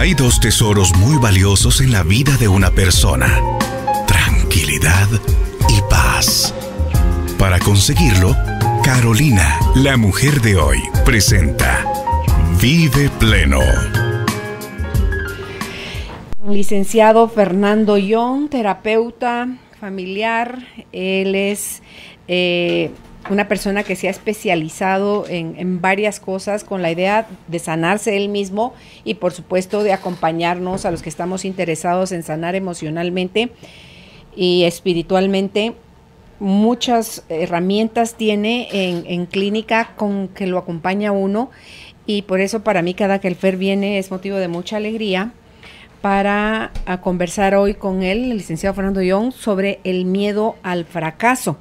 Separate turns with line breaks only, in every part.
Hay dos tesoros muy valiosos en la vida de una persona. Tranquilidad y paz. Para conseguirlo, Carolina, la mujer de hoy, presenta Vive Pleno.
Licenciado Fernando Young, terapeuta familiar, él es eh, una persona que se ha especializado en, varias cosas con la idea de sanarse él mismo y por supuesto de acompañarnos a los que estamos interesados en sanar emocionalmente y espiritualmente. Muchas herramientas tiene en, clínica con que lo acompaña uno y por eso para mí cada que el FER viene es motivo de mucha alegría para conversar hoy con él, el licenciado Fernando Young, sobre el miedo al fracaso.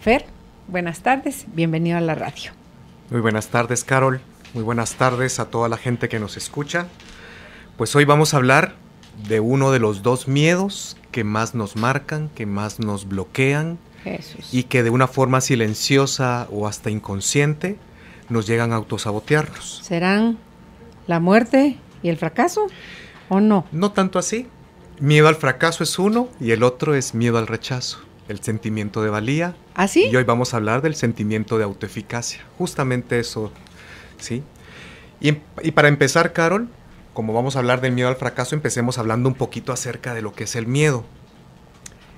Fer buenas tardes, bienvenido a la radio.
Muy buenas tardes, Carol. Muy buenas tardes a toda la gente que nos escucha. Pues hoy vamos a hablar de uno de los dos miedos que más nos marcan, que más nos bloquean y que de una forma silenciosa o hasta inconsciente nos llegan a autosabotearnos.
¿Serán la muerte y el fracaso o no? No tanto así.
Miedo al fracaso es uno y el otro es miedo al rechazo el sentimiento de valía. ¿Así? ¿Ah, y hoy vamos a hablar del sentimiento de autoeficacia. Justamente eso, ¿sí? Y, em, y, para empezar, Carol, como vamos a hablar del miedo al fracaso, empecemos hablando un poquito acerca de lo que es el miedo.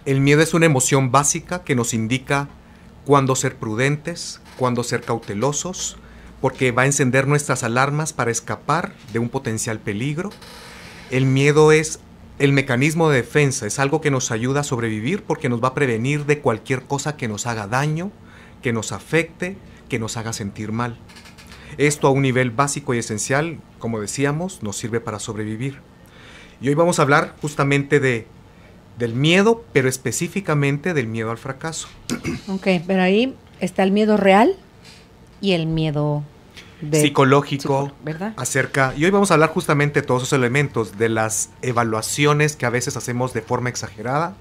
El miedo es una emoción básica que nos indica cuándo ser prudentes, cuándo ser cautelosos, porque va a encender nuestras alarmas para escapar de un potencial peligro. El miedo es el mecanismo de defensa es algo que nos ayuda a sobrevivir porque nos va a prevenir de cualquier cosa que nos haga daño, que nos afecte, que nos haga sentir mal. Esto a un nivel básico y esencial, como decíamos, nos sirve para sobrevivir. Y hoy vamos a hablar justamente de del miedo, pero específicamente del miedo al fracaso.
Ok, pero ahí está el miedo real y el miedo
psicológico, acerca, y hoy vamos a hablar justamente de todos esos elementos, de las evaluaciones que a veces hacemos de forma exagerada,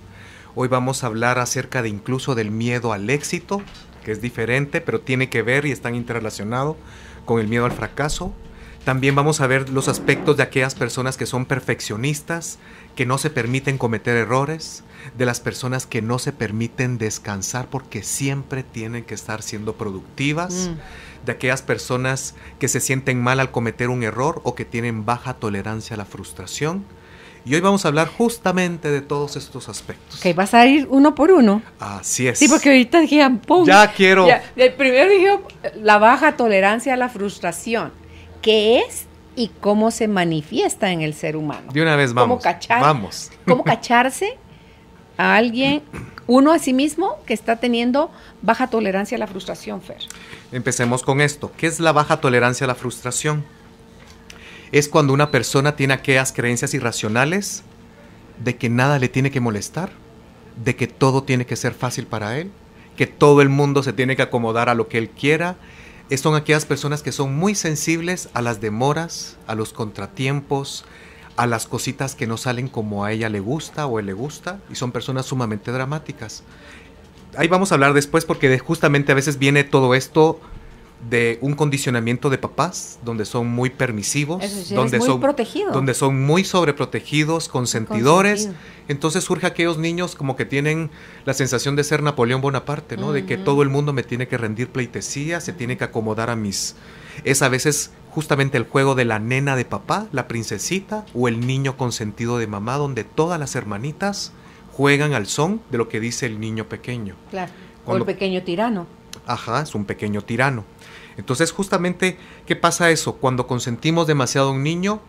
hoy vamos a hablar acerca de incluso del miedo al éxito, que es diferente, pero tiene que ver y están interrelacionado con el miedo al fracaso. También vamos a ver los aspectos de aquellas personas que son perfeccionistas, que no se permiten cometer errores, de las personas que no se permiten descansar porque siempre tienen que estar siendo productivas. Mm de aquellas personas que se sienten mal al cometer un error o que tienen baja tolerancia a la frustración. Y hoy vamos a hablar justamente de todos estos aspectos.
Ok, vas a ir uno por uno.
Así es. Sí, porque
ahorita dije, ah, ¡pum! Ya quiero. el primero dije la baja tolerancia a la frustración. ¿Qué es y cómo se manifiesta en el ser humano? De una vez vamos. ¿Cómo Vamos. ¿Cómo cacharse? a alguien, uno a sí mismo, que está teniendo baja tolerancia a la frustración, Fer.
Empecemos con esto. ¿Qué es la baja tolerancia a la frustración? Es cuando una persona tiene aquellas creencias irracionales de que nada le tiene que molestar, de que todo tiene que ser fácil para él, que todo el mundo se tiene que acomodar a lo que él quiera. Son aquellas personas que son muy sensibles a las demoras, a los contratiempos, a las cositas que no salen como a ella le gusta o él le gusta y son personas sumamente dramáticas. Ahí vamos a hablar después porque justamente a veces viene todo esto de un condicionamiento de papás donde son muy permisivos, donde, son, donde son muy sobreprotegidos, consentidores. Entonces surge aquellos niños como que tienen la sensación de ser Napoleón Bonaparte, ¿no? De que todo el mundo me tiene que rendir pleitesía, se tiene que acomodar a mis... Es a veces justamente el juego de la nena de papá, la princesita o el niño consentido de mamá, donde todas las hermanitas juegan al son de lo que dice el niño pequeño.
Claro. O el pequeño tirano.
Ajá, es un pequeño tirano. Entonces, justamente, ¿qué pasa eso? Cuando consentimos demasiado a un niño,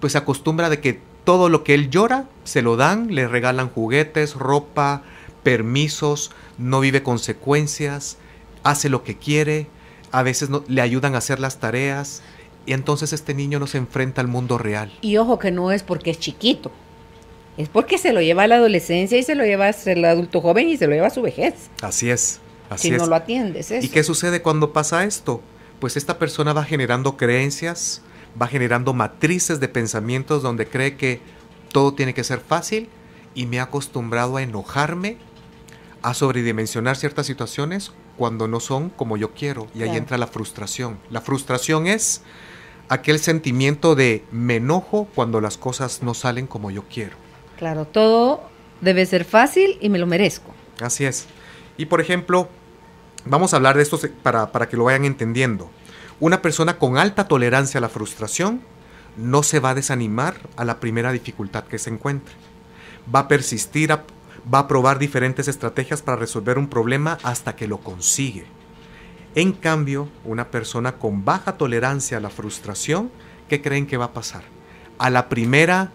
pues se acostumbra de que todo lo que él llora, se lo dan, le regalan juguetes, ropa, permisos, no vive consecuencias, hace lo que quiere, a veces le ayudan a hacer las tareas y entonces este niño no se enfrenta al mundo real.
Y ojo que no es porque es chiquito, es porque se lo lleva a la adolescencia y se lo lleva a el adulto joven y se lo lleva a su vejez.
Así es. Así si no lo
atiendes. Eso. ¿Y qué
sucede cuando pasa esto? Pues esta persona va generando creencias, va generando matrices de pensamientos donde cree que todo tiene que ser fácil y me ha acostumbrado a enojarme, a sobredimensionar ciertas situaciones cuando no son como yo quiero. Y ahí entra la frustración. La frustración es aquel sentimiento de me enojo cuando las cosas no salen como yo quiero.
Claro, todo debe ser fácil y me lo merezco.
Así es. Y por ejemplo, vamos a hablar de esto para, para que lo vayan entendiendo. Una persona con alta tolerancia a la frustración no se va a desanimar a la primera dificultad que se encuentre. Va a persistir a, va a probar diferentes estrategias para resolver un problema hasta que lo consigue. En cambio, una persona con baja tolerancia a la frustración, ¿qué creen que va a pasar? A la primera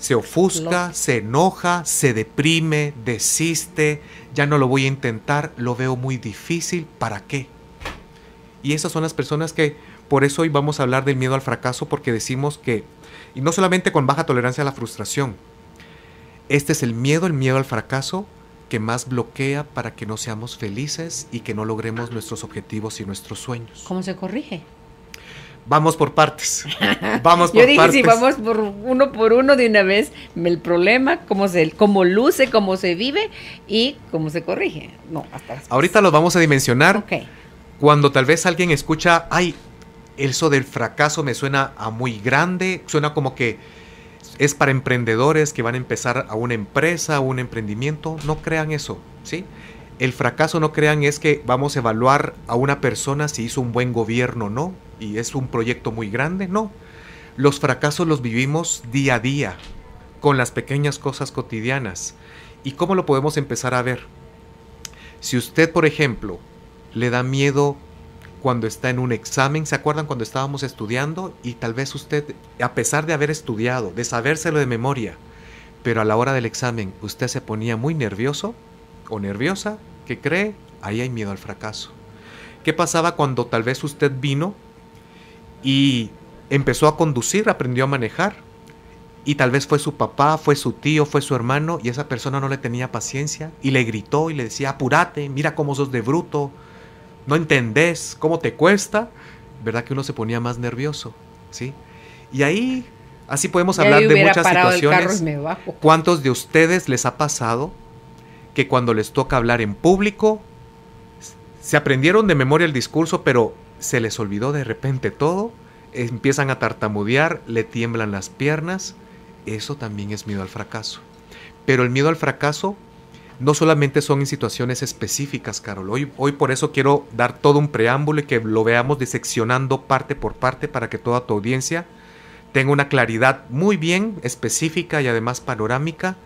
se ofusca, se enoja, se deprime, desiste, ya no lo voy a intentar, lo veo muy difícil, ¿para qué? Y esas son las personas que, por eso hoy vamos a hablar del miedo al fracaso, porque decimos que, y no solamente con baja tolerancia a la frustración, este es el miedo, el miedo al fracaso, que más bloquea para que no seamos felices y que no logremos nuestros objetivos y nuestros sueños.
¿Cómo se corrige?
Vamos por partes. Vamos por Yo dije, si vamos
por uno por uno de una vez, el problema, cómo, se, cómo luce, cómo se vive y cómo se corrige. No, hasta
Ahorita los vamos a dimensionar. Okay. Cuando tal vez alguien escucha, ay, eso del fracaso me suena a muy grande, suena como que es para emprendedores que van a empezar a una empresa, un emprendimiento, no crean eso, ¿sí? El fracaso no crean es que vamos a evaluar a una persona si hizo un buen gobierno o no y es un proyecto muy grande, no. Los fracasos los vivimos día a día con las pequeñas cosas cotidianas. ¿Y cómo lo podemos empezar a ver? Si usted, por ejemplo, le da miedo cuando está en un examen, ¿se acuerdan cuando estábamos estudiando? Y tal vez usted, a pesar de haber estudiado, de sabérselo de memoria, pero a la hora del examen usted se ponía muy nervioso o nerviosa, ¿qué cree, ahí hay miedo al fracaso. ¿Qué pasaba cuando tal vez usted vino y empezó a conducir, aprendió a manejar? Y tal vez fue su papá, fue su tío, fue su hermano, y esa persona no le tenía paciencia y le gritó y le decía, apúrate, mira cómo sos de bruto, no entendés cómo te cuesta, ¿verdad? Que uno se ponía más nervioso, ¿sí? Y ahí, así podemos hablar de muchas situaciones. ¿Cuántos de ustedes les ha pasado que cuando les toca hablar en público, se aprendieron de memoria el discurso, pero se les olvidó de repente todo? Empiezan a tartamudear, le tiemblan las piernas. Eso también es miedo al fracaso. Pero el miedo al fracaso no solamente son en situaciones específicas, Carol. Hoy, hoy por eso quiero dar todo un preámbulo y que lo veamos diseccionando parte por parte para que toda tu audiencia tenga una claridad muy bien específica y además panorámica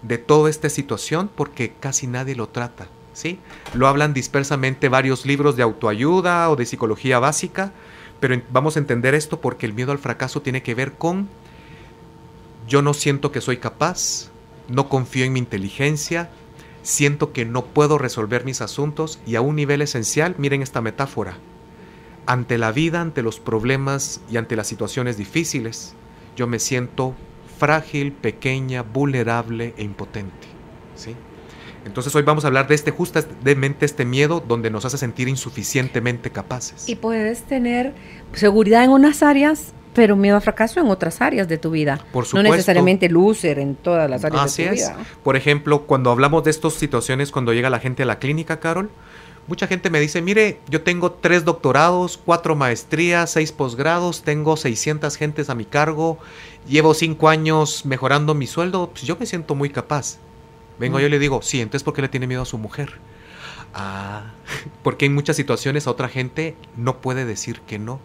de toda esta situación porque casi nadie lo trata. ¿sí? Lo hablan dispersamente varios libros de autoayuda o de psicología básica, pero vamos a entender esto porque el miedo al fracaso tiene que ver con yo no siento que soy capaz, no confío en mi inteligencia, siento que no puedo resolver mis asuntos y a un nivel esencial, miren esta metáfora, ante la vida, ante los problemas y ante las situaciones difíciles, yo me siento frágil, pequeña, vulnerable e impotente. ¿sí? Entonces hoy vamos a hablar de este justamente este miedo donde nos hace sentir insuficientemente capaces.
Y puedes tener seguridad en unas áreas pero miedo a fracaso en otras áreas de tu vida. Por No necesariamente lúcer en todas las áreas de tu es. vida.
Por ejemplo, cuando hablamos de estas situaciones, cuando llega la gente a la clínica, Carol, mucha gente me dice, mire, yo tengo tres doctorados, cuatro maestrías, seis posgrados, tengo 600 gentes a mi cargo, llevo cinco años mejorando mi sueldo, pues yo me siento muy capaz. Vengo yo mm. le digo, sí, entonces ¿por le tiene miedo a su mujer? Ah, porque en muchas situaciones a otra gente no puede decir que no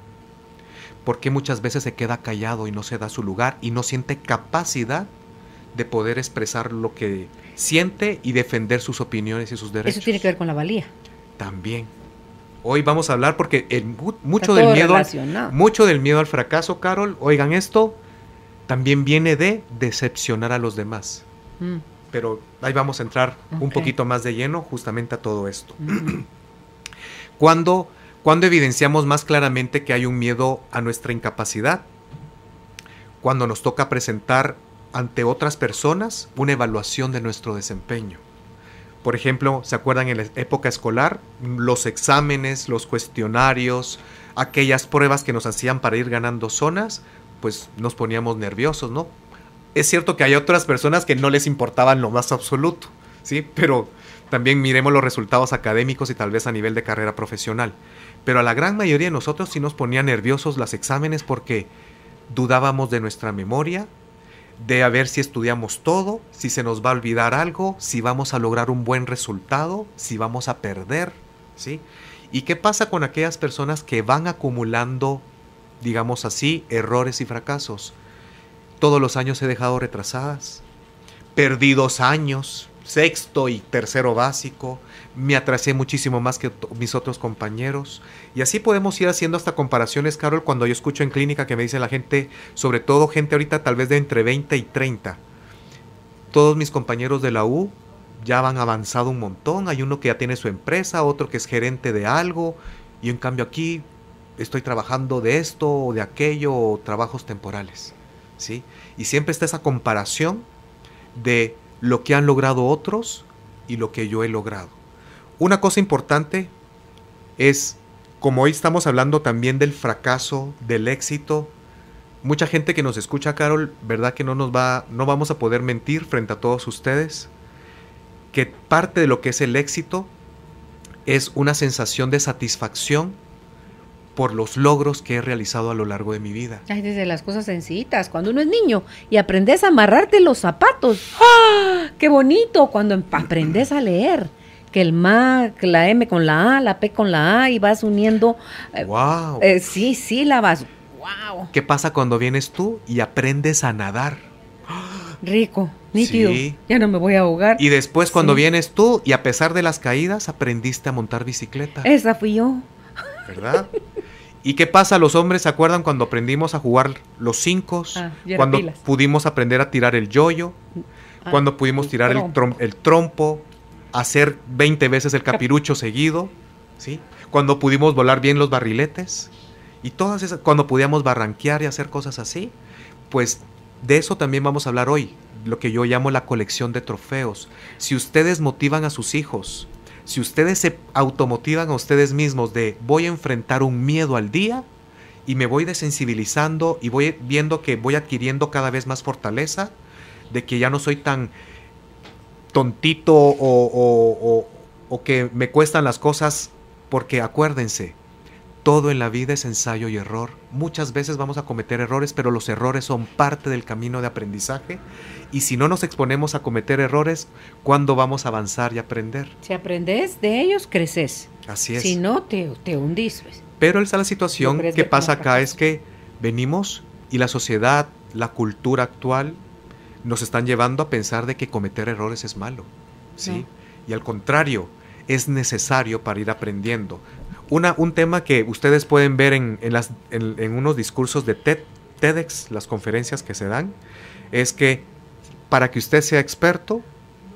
porque muchas veces se queda callado y no se da su lugar y no siente capacidad de poder expresar lo que siente y defender sus opiniones y sus derechos? Eso
tiene que ver con la valía.
También. Hoy vamos a hablar porque mucho, del miedo al, mucho del miedo al fracaso, Carol, oigan esto, también viene de decepcionar a los demás. Mm. Pero ahí vamos a entrar un poquito más de lleno justamente a todo esto. Mm. Cuando ¿Cuándo evidenciamos más claramente que hay un miedo a nuestra incapacidad. Cuando nos toca presentar ante otras personas una evaluación de nuestro desempeño. Por ejemplo, ¿se acuerdan en la época escolar? Los exámenes, los cuestionarios, aquellas pruebas que nos hacían para ir ganando zonas, pues nos poníamos nerviosos, ¿no? Es cierto que hay otras personas que no les importaban lo más absoluto, ¿sí? Pero también miremos los resultados académicos y tal vez a nivel de carrera profesional. Pero a la gran mayoría de nosotros sí nos ponían nerviosos los exámenes porque dudábamos de nuestra memoria, de a ver si estudiamos todo, si se nos va a olvidar algo, si vamos a lograr un buen resultado, si vamos a perder, ¿sí? ¿Y qué pasa con aquellas personas que van acumulando, digamos así, errores y fracasos? Todos los años he dejado retrasadas, perdidos años, sexto y tercero básico, me atrasé muchísimo más que mis otros compañeros. Y así podemos ir haciendo hasta comparaciones, Carol, cuando yo escucho en clínica que me dice la gente, sobre todo gente ahorita tal vez de entre 20 y 30. Todos mis compañeros de la U ya van avanzado un montón, hay uno que ya tiene su empresa, otro que es gerente de algo, y en cambio aquí estoy trabajando de esto o de aquello, o trabajos temporales. ¿sí? Y siempre está esa comparación de lo que han logrado otros y lo que yo he logrado. Una cosa importante es, como hoy estamos hablando también del fracaso, del éxito, mucha gente que nos escucha, Carol, verdad que no nos va, no vamos a poder mentir frente a todos ustedes, que parte de lo que es el éxito es una sensación de satisfacción por los logros que he realizado a lo largo de mi vida.
Ay, desde las cosas sencillitas, cuando uno es niño y aprendes a amarrarte los zapatos. ¡Ah! ¡Ah! ¡Qué bonito! Cuando em-, aprendes a leer que el MA, la M con la A, la P con la A y vas uniendo. wow. Eh, eh, sí, sí, la vas.
Wow. ¿Qué pasa cuando vienes tú y aprendes a nadar?
Rico, nítido. Ya no me voy a ahogar. Y
después cuando vienes tú y a pesar de las caídas aprendiste a montar bicicleta.
Esa fui yo.
¿Verdad? ¿Y qué pasa? Los hombres se acuerdan cuando aprendimos a jugar los cinco, ah, cuando pudimos aprender a tirar el yoyo, ah, cuando pudimos tirar el, trompo, hacer 20 veces el capirucho seguido, ¿sí? Cuando pudimos volar bien los barriletes y todas esas, cuando podíamos barranquear y hacer cosas así, pues de eso también vamos a hablar hoy, lo que yo llamo la colección de trofeos. Si ustedes motivan a sus hijos, si ustedes se automotivan a ustedes mismos de voy a enfrentar un miedo al día, y me voy desensibilizando y voy viendo que voy adquiriendo cada vez más fortaleza, de que ya no soy tan tontito o, o, o, que me cuestan las cosas, porque acuérdense, todo en la vida es ensayo y error. Muchas veces vamos a cometer errores, pero los errores son parte del camino de aprendizaje. Y si no nos exponemos a cometer errores, ¿cuándo vamos a avanzar y aprender?
Si aprendes de ellos, creces. Así es. Si no, te, te hundís. Pues.
Pero esa la situación que pasa acá es que venimos y la sociedad, la cultura actual nos están llevando a pensar de que cometer errores es malo, ¿sí? Y al contrario, es necesario para ir aprendiendo. Una, un tema que ustedes pueden ver en, unos discursos de TED, TEDx, las conferencias que se dan, es que para que usted sea experto,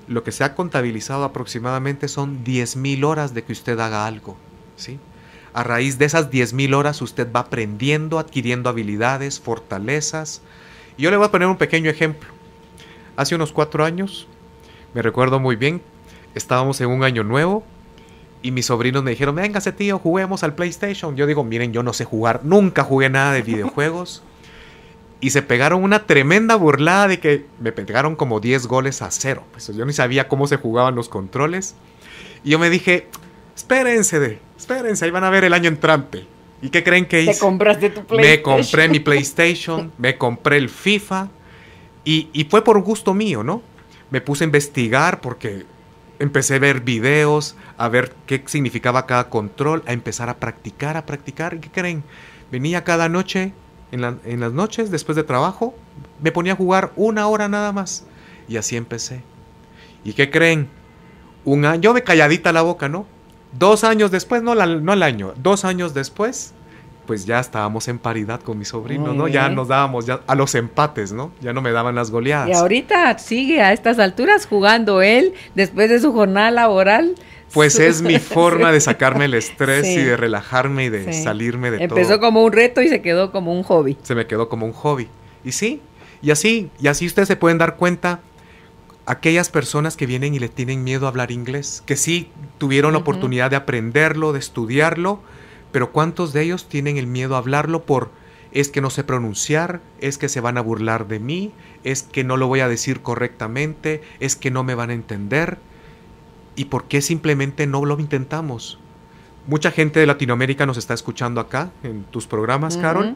lo que se ha contabilizado aproximadamente son 10.000 horas de que usted haga algo, ¿sí? A raíz de esas 10.000 horas usted va aprendiendo, adquiriendo habilidades, fortalezas. yo le voy a poner un pequeño ejemplo. Hace unos cuatro años, me recuerdo muy bien, estábamos en un año nuevo y mis sobrinos me dijeron, ese tío, juguemos al PlayStation. Yo digo, miren, yo no sé jugar, nunca jugué nada de videojuegos. y se pegaron una tremenda burlada de que me pegaron como 10 goles a cero. Pues yo ni sabía cómo se jugaban los controles. Y yo me dije, espérense, de, espérense, ahí van a ver el año entrante. ¿Y qué creen que hice? Me compraste
tu PlayStation. Me compré mi
PlayStation, me compré el FIFA y, fue por gusto mío, ¿no? Me puse a investigar porque empecé a ver videos, a ver qué significaba cada control, a empezar a practicar, a practicar. ¿Y qué creen? Venía cada noche, en, las noches, después de trabajo, me ponía a jugar una hora nada más. Y así empecé. ¿Y qué creen? Un año, yo me calladita la boca, ¿no? Dos años después, no, no al año, dos años después, pues ya estábamos en paridad con mi sobrino, ¿no? Ya nos dábamos ya a los empates, ¿no? Ya no me daban las goleadas. Y
ahorita sigue a estas alturas jugando él después de su jornada laboral. Pues es mi forma de
sacarme el estrés y de relajarme y de salirme de todo. Empezó como
un reto y se quedó como un
hobby. Se me quedó como un hobby. Y sí, y así, y así ustedes se pueden dar cuenta aquellas personas que vienen y le tienen miedo a hablar inglés, que sí tuvieron la oportunidad de aprenderlo, de estudiarlo, pero ¿cuántos de ellos tienen el miedo a hablarlo por es que no sé pronunciar, es que se van a burlar de mí, es que no lo voy a decir correctamente, es que no me van a entender? ¿Y por qué simplemente no lo intentamos? Mucha gente de Latinoamérica nos está escuchando acá en tus programas, Carol.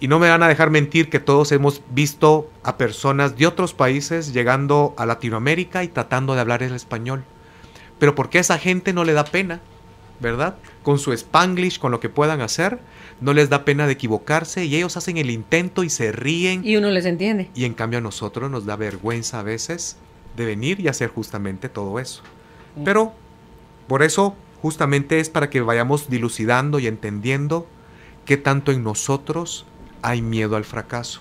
Y no me van a dejar mentir que todos hemos visto a personas de otros países llegando a Latinoamérica y tratando de hablar el español. Pero ¿por qué a esa gente no le da pena? ¿verdad? Con su spanglish, con lo que puedan hacer, no les da pena de equivocarse y ellos hacen el intento y se ríen. Y uno
les entiende.
Y en cambio a nosotros nos da vergüenza a veces de venir y hacer justamente todo eso. Mm. Pero por eso justamente es para que vayamos dilucidando y entendiendo qué tanto en nosotros hay miedo al fracaso.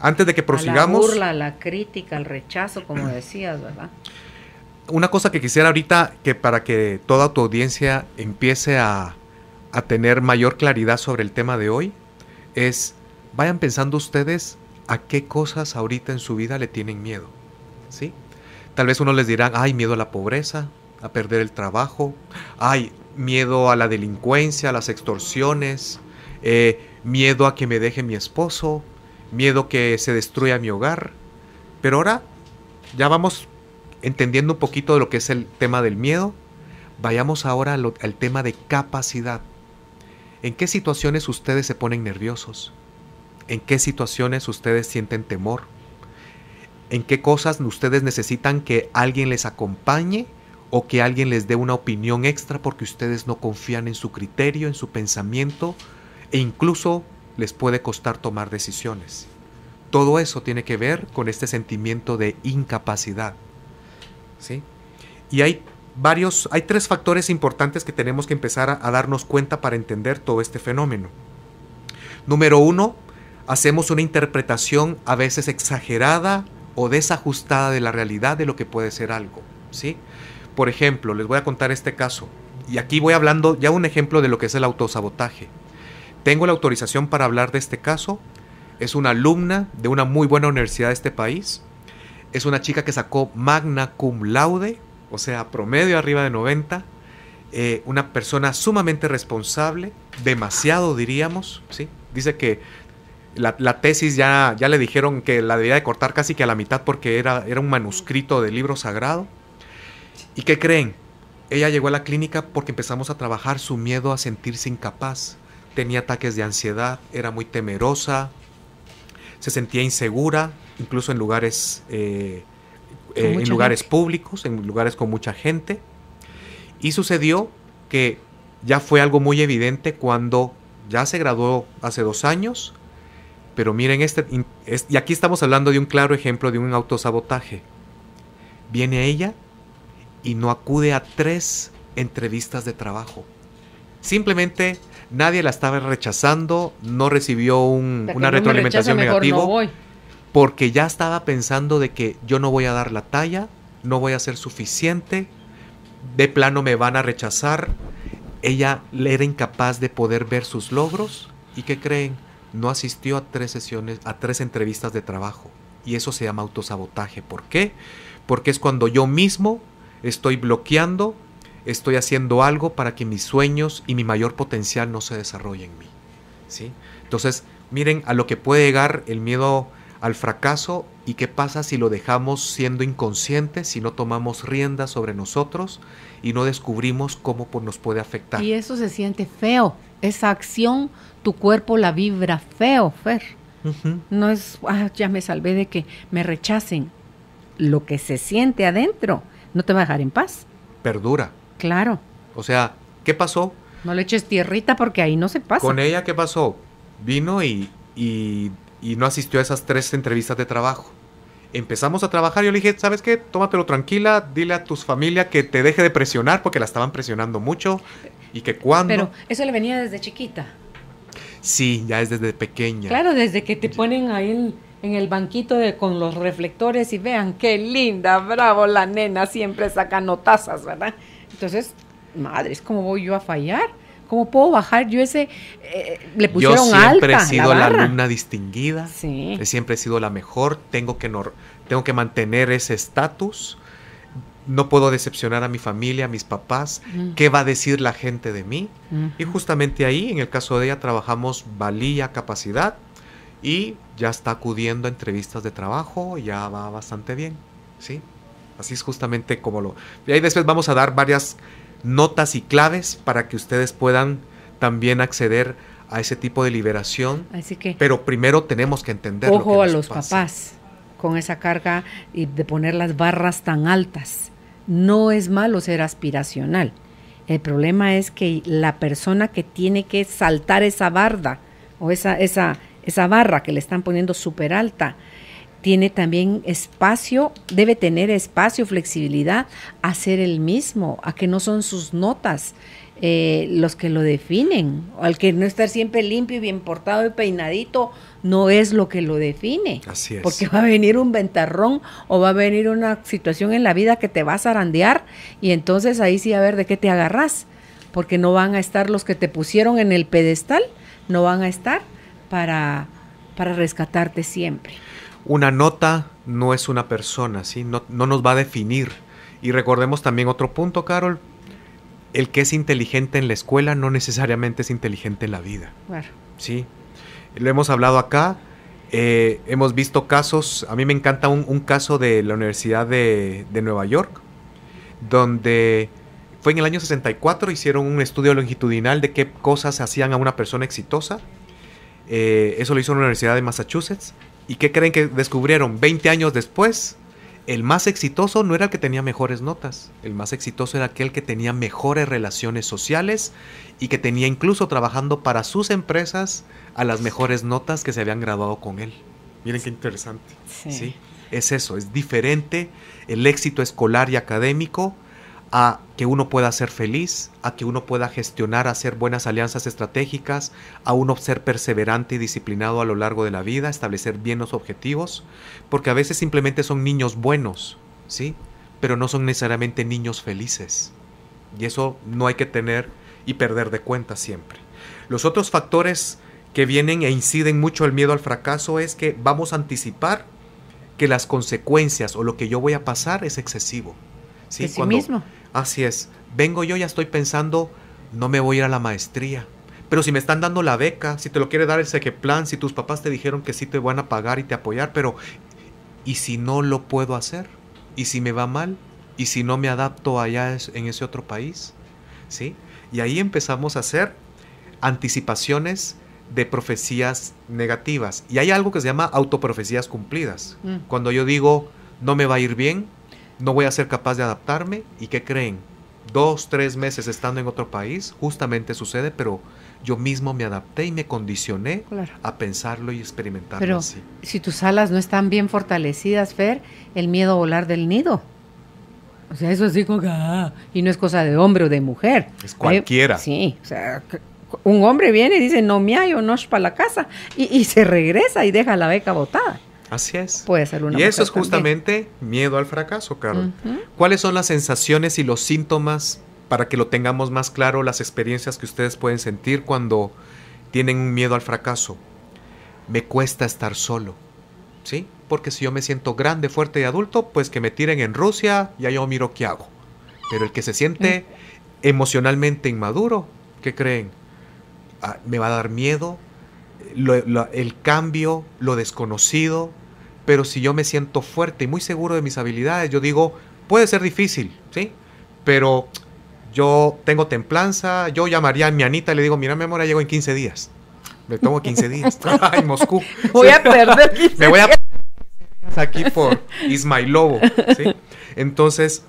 Antes de que prosigamos... A la burla,
la crítica, el rechazo, como decías, ¿verdad?
una cosa que quisiera ahorita, que para que toda tu audiencia empiece a, tener mayor claridad sobre el tema de hoy, es vayan pensando ustedes a qué cosas ahorita en su vida le tienen miedo. ¿Sí? Tal vez uno les dirá, hay miedo a la pobreza, a perder el trabajo, hay miedo a la delincuencia, a las extorsiones, eh, miedo a que me deje mi esposo, miedo que se destruya mi hogar. Pero ahora ya vamos entendiendo un poquito de lo que es el tema del miedo, vayamos ahora al tema de capacidad. ¿En qué situaciones ustedes se ponen nerviosos? ¿En qué situaciones ustedes sienten temor? ¿En qué cosas ustedes necesitan que alguien les acompañe o que alguien les dé una opinión extra porque ustedes no confían en su criterio, en su pensamiento e incluso les puede costar tomar decisiones? Todo eso tiene que ver con este sentimiento de incapacidad. Y hay varios, hay tres factores importantes que tenemos que empezar a, darnos cuenta para entender todo este fenómeno. Número uno, hacemos una interpretación a veces exagerada o desajustada de la realidad de lo que puede ser algo, ¿sí? Por ejemplo, les voy a contar este caso. Y aquí voy hablando ya un ejemplo de lo que es el autosabotaje. Tengo la autorización para hablar de este caso. Es una alumna de una muy buena universidad de este país es una chica que sacó magna cum laude, o sea, promedio arriba de 90, eh, una persona sumamente responsable, demasiado diríamos, ¿sí? Dice que la, tesis ya, ya le dijeron que la debía de cortar casi que a la mitad porque era, era un manuscrito de libro sagrado. ¿Y qué creen? Ella llegó a la clínica porque empezamos a trabajar su miedo a sentirse incapaz. Tenía ataques de ansiedad, era muy temerosa, se sentía insegura, incluso en lugares, eh, eh, en lugares públicos, en lugares con mucha gente. Y sucedió que ya fue algo muy evidente cuando ya se graduó hace dos años, pero miren, este, y aquí estamos hablando de un claro ejemplo de un autosabotaje. Viene ella y no acude a tres entrevistas de trabajo. Simplemente nadie la estaba rechazando, no recibió una retroalimentación negativa. porque ya estaba pensando de que yo no voy a dar la talla, no voy a ser suficiente, de plano me van a rechazar. Ella era incapaz de poder ver sus logros y ¿qué creen? No asistió a tres sesiones, a tres entrevistas de trabajo. Y eso se llama autosabotaje. ¿Por qué? Porque es cuando yo mismo estoy bloqueando estoy haciendo algo para que mis sueños y mi mayor potencial no se desarrolle en mí. ¿sí? Entonces, miren a lo que puede llegar el miedo al fracaso y qué pasa si lo dejamos siendo inconsciente si no tomamos rienda sobre nosotros y no descubrimos cómo nos puede afectar. Y
eso se siente feo, esa acción, tu cuerpo la vibra feo, Fer. No es, ah, ya me salvé de que me rechacen. Lo que se siente adentro no te va a dejar en paz. Perdura. Claro.
O sea, ¿qué pasó?
No le eches tierrita porque ahí no se pasa. Con
ella, ¿qué pasó? Vino y, y, no asistió a esas tres entrevistas de trabajo. Empezamos a trabajar. Yo le dije, ¿sabes qué? Tómatelo tranquila. Dile a tus familias que te deje de presionar porque la estaban presionando mucho. Y que cuando. Pero
eso le venía desde chiquita.
Sí, ya es desde pequeña. Claro,
desde que te ponen ahí en, en el banquito de, con los reflectores y vean qué linda, bravo la nena, siempre saca notazas, ¿verdad? Entonces, madres, ¿cómo voy yo a fallar? ¿Cómo puedo bajar yo ese? Eh, le pusieron Yo siempre he sido la, alumna
distinguida. Sí. Siempre he sido la mejor. Tengo que, tengo que mantener ese estatus. No puedo decepcionar a mi familia, a mis papás. ¿Qué va a decir la gente de mí? Y justamente ahí, en el caso de ella, trabajamos valía, capacidad. Y ya está acudiendo a entrevistas de trabajo. Ya va bastante bien. ¿Sí? Así es justamente como lo... Y ahí después vamos a dar varias notas y claves para que ustedes puedan también acceder a ese tipo de liberación.
Así que... Pero
primero tenemos que entender... Ojo a los
papás con esa carga y de poner las barras tan altas. No es malo ser aspiracional. El problema es que la persona que tiene que saltar esa barda o esa, esa, esa barra que le están poniendo súper alta, tiene también espacio, debe tener espacio, flexibilidad a ser el mismo, a que no son sus notas eh, los que lo definen, al que no estar siempre limpio y bien portado y peinadito no es lo que lo define. Así es. Porque va a venir un ventarrón o va a venir una situación en la vida que te vas a zarandear y entonces ahí sí a ver de qué te agarras, porque no van a estar los que te pusieron en el pedestal, no van a estar para, para rescatarte siempre
una nota no es una persona, ¿sí? No, nos va a definir. Y recordemos también otro punto, Carol, el que es inteligente en la escuela no necesariamente es inteligente en la vida. Claro. Sí, lo hemos hablado acá, eh, hemos visto casos, a mí me encanta un, caso de la Universidad de, Nueva York, donde fue en el año 64, hicieron un estudio longitudinal de qué cosas hacían a una persona exitosa. Eh, eso lo hizo la Universidad de Massachusetts ¿Y qué creen que descubrieron Veinte años después? El más exitoso no era el que tenía mejores notas, el más exitoso era aquel que tenía mejores relaciones sociales y que tenía incluso trabajando para sus empresas a las mejores notas que se habían graduado con él. Miren qué interesante. Es eso, es diferente el éxito escolar y académico a que uno pueda ser feliz, a que uno pueda gestionar, hacer buenas alianzas estratégicas, a uno ser perseverante y disciplinado a lo largo de la vida, establecer bien los objetivos, porque a veces simplemente son niños buenos, ¿sí? Pero no son necesariamente niños felices. Y eso no hay que tener y perder de cuenta siempre. Los otros factores que vienen e inciden mucho el miedo al fracaso es que vamos a anticipar que las consecuencias o lo que yo voy a pasar es excesivo. ¿sí? Cuando, mismo Así es, vengo yo ya estoy pensando, no me voy a ir a la maestría. Pero si me están dando la beca, si te lo quiere dar el plan si tus papás te dijeron que sí te van a pagar y te apoyar, pero ¿y si no lo puedo hacer? ¿Y si me va mal? ¿Y si no me adapto allá en ese otro país? ¿Sí? Y ahí empezamos a hacer anticipaciones de profecías negativas. Y hay algo que se llama autoprofecías cumplidas. Mm. Cuando yo digo, no me va a ir bien, no voy a ser capaz de adaptarme y ¿qué creen? Dos, tres meses estando en otro país, justamente sucede, pero yo mismo me adapté y me condicioné a pensarlo y experimentarlo pero
Si tus alas no están bien fortalecidas, Fer, el miedo a volar del nido. O sea, eso es así ah, y no es cosa de hombre o de mujer. Es cualquiera. sí, o sea, un hombre viene y dice, no me hallo, no es para la casa, y, y se regresa y deja la beca botada. Así es. Y eso es justamente
miedo al fracaso, Carol. ¿Cuáles son las sensaciones y los síntomas para que lo tengamos más claro, las experiencias que ustedes pueden sentir cuando tienen un miedo al fracaso? Me cuesta estar solo, ¿sí? Porque si yo me siento grande, fuerte y adulto, pues que me tiren en Rusia, ya yo miro qué hago. Pero el que se siente eh. emocionalmente inmaduro, ¿qué creen? Ah, me va a dar miedo, el cambio, lo desconocido, pero si yo me siento fuerte y muy seguro de mis habilidades, yo digo, puede ser difícil, ¿sí? Pero yo tengo templanza, yo llamaría a mi Anita y le digo, mira mi amor, llego en 15 días. Me tomo 15 días. en Moscú. Voy a perder 15 Me voy a días aquí por Lobo, ¿sí? Entonces,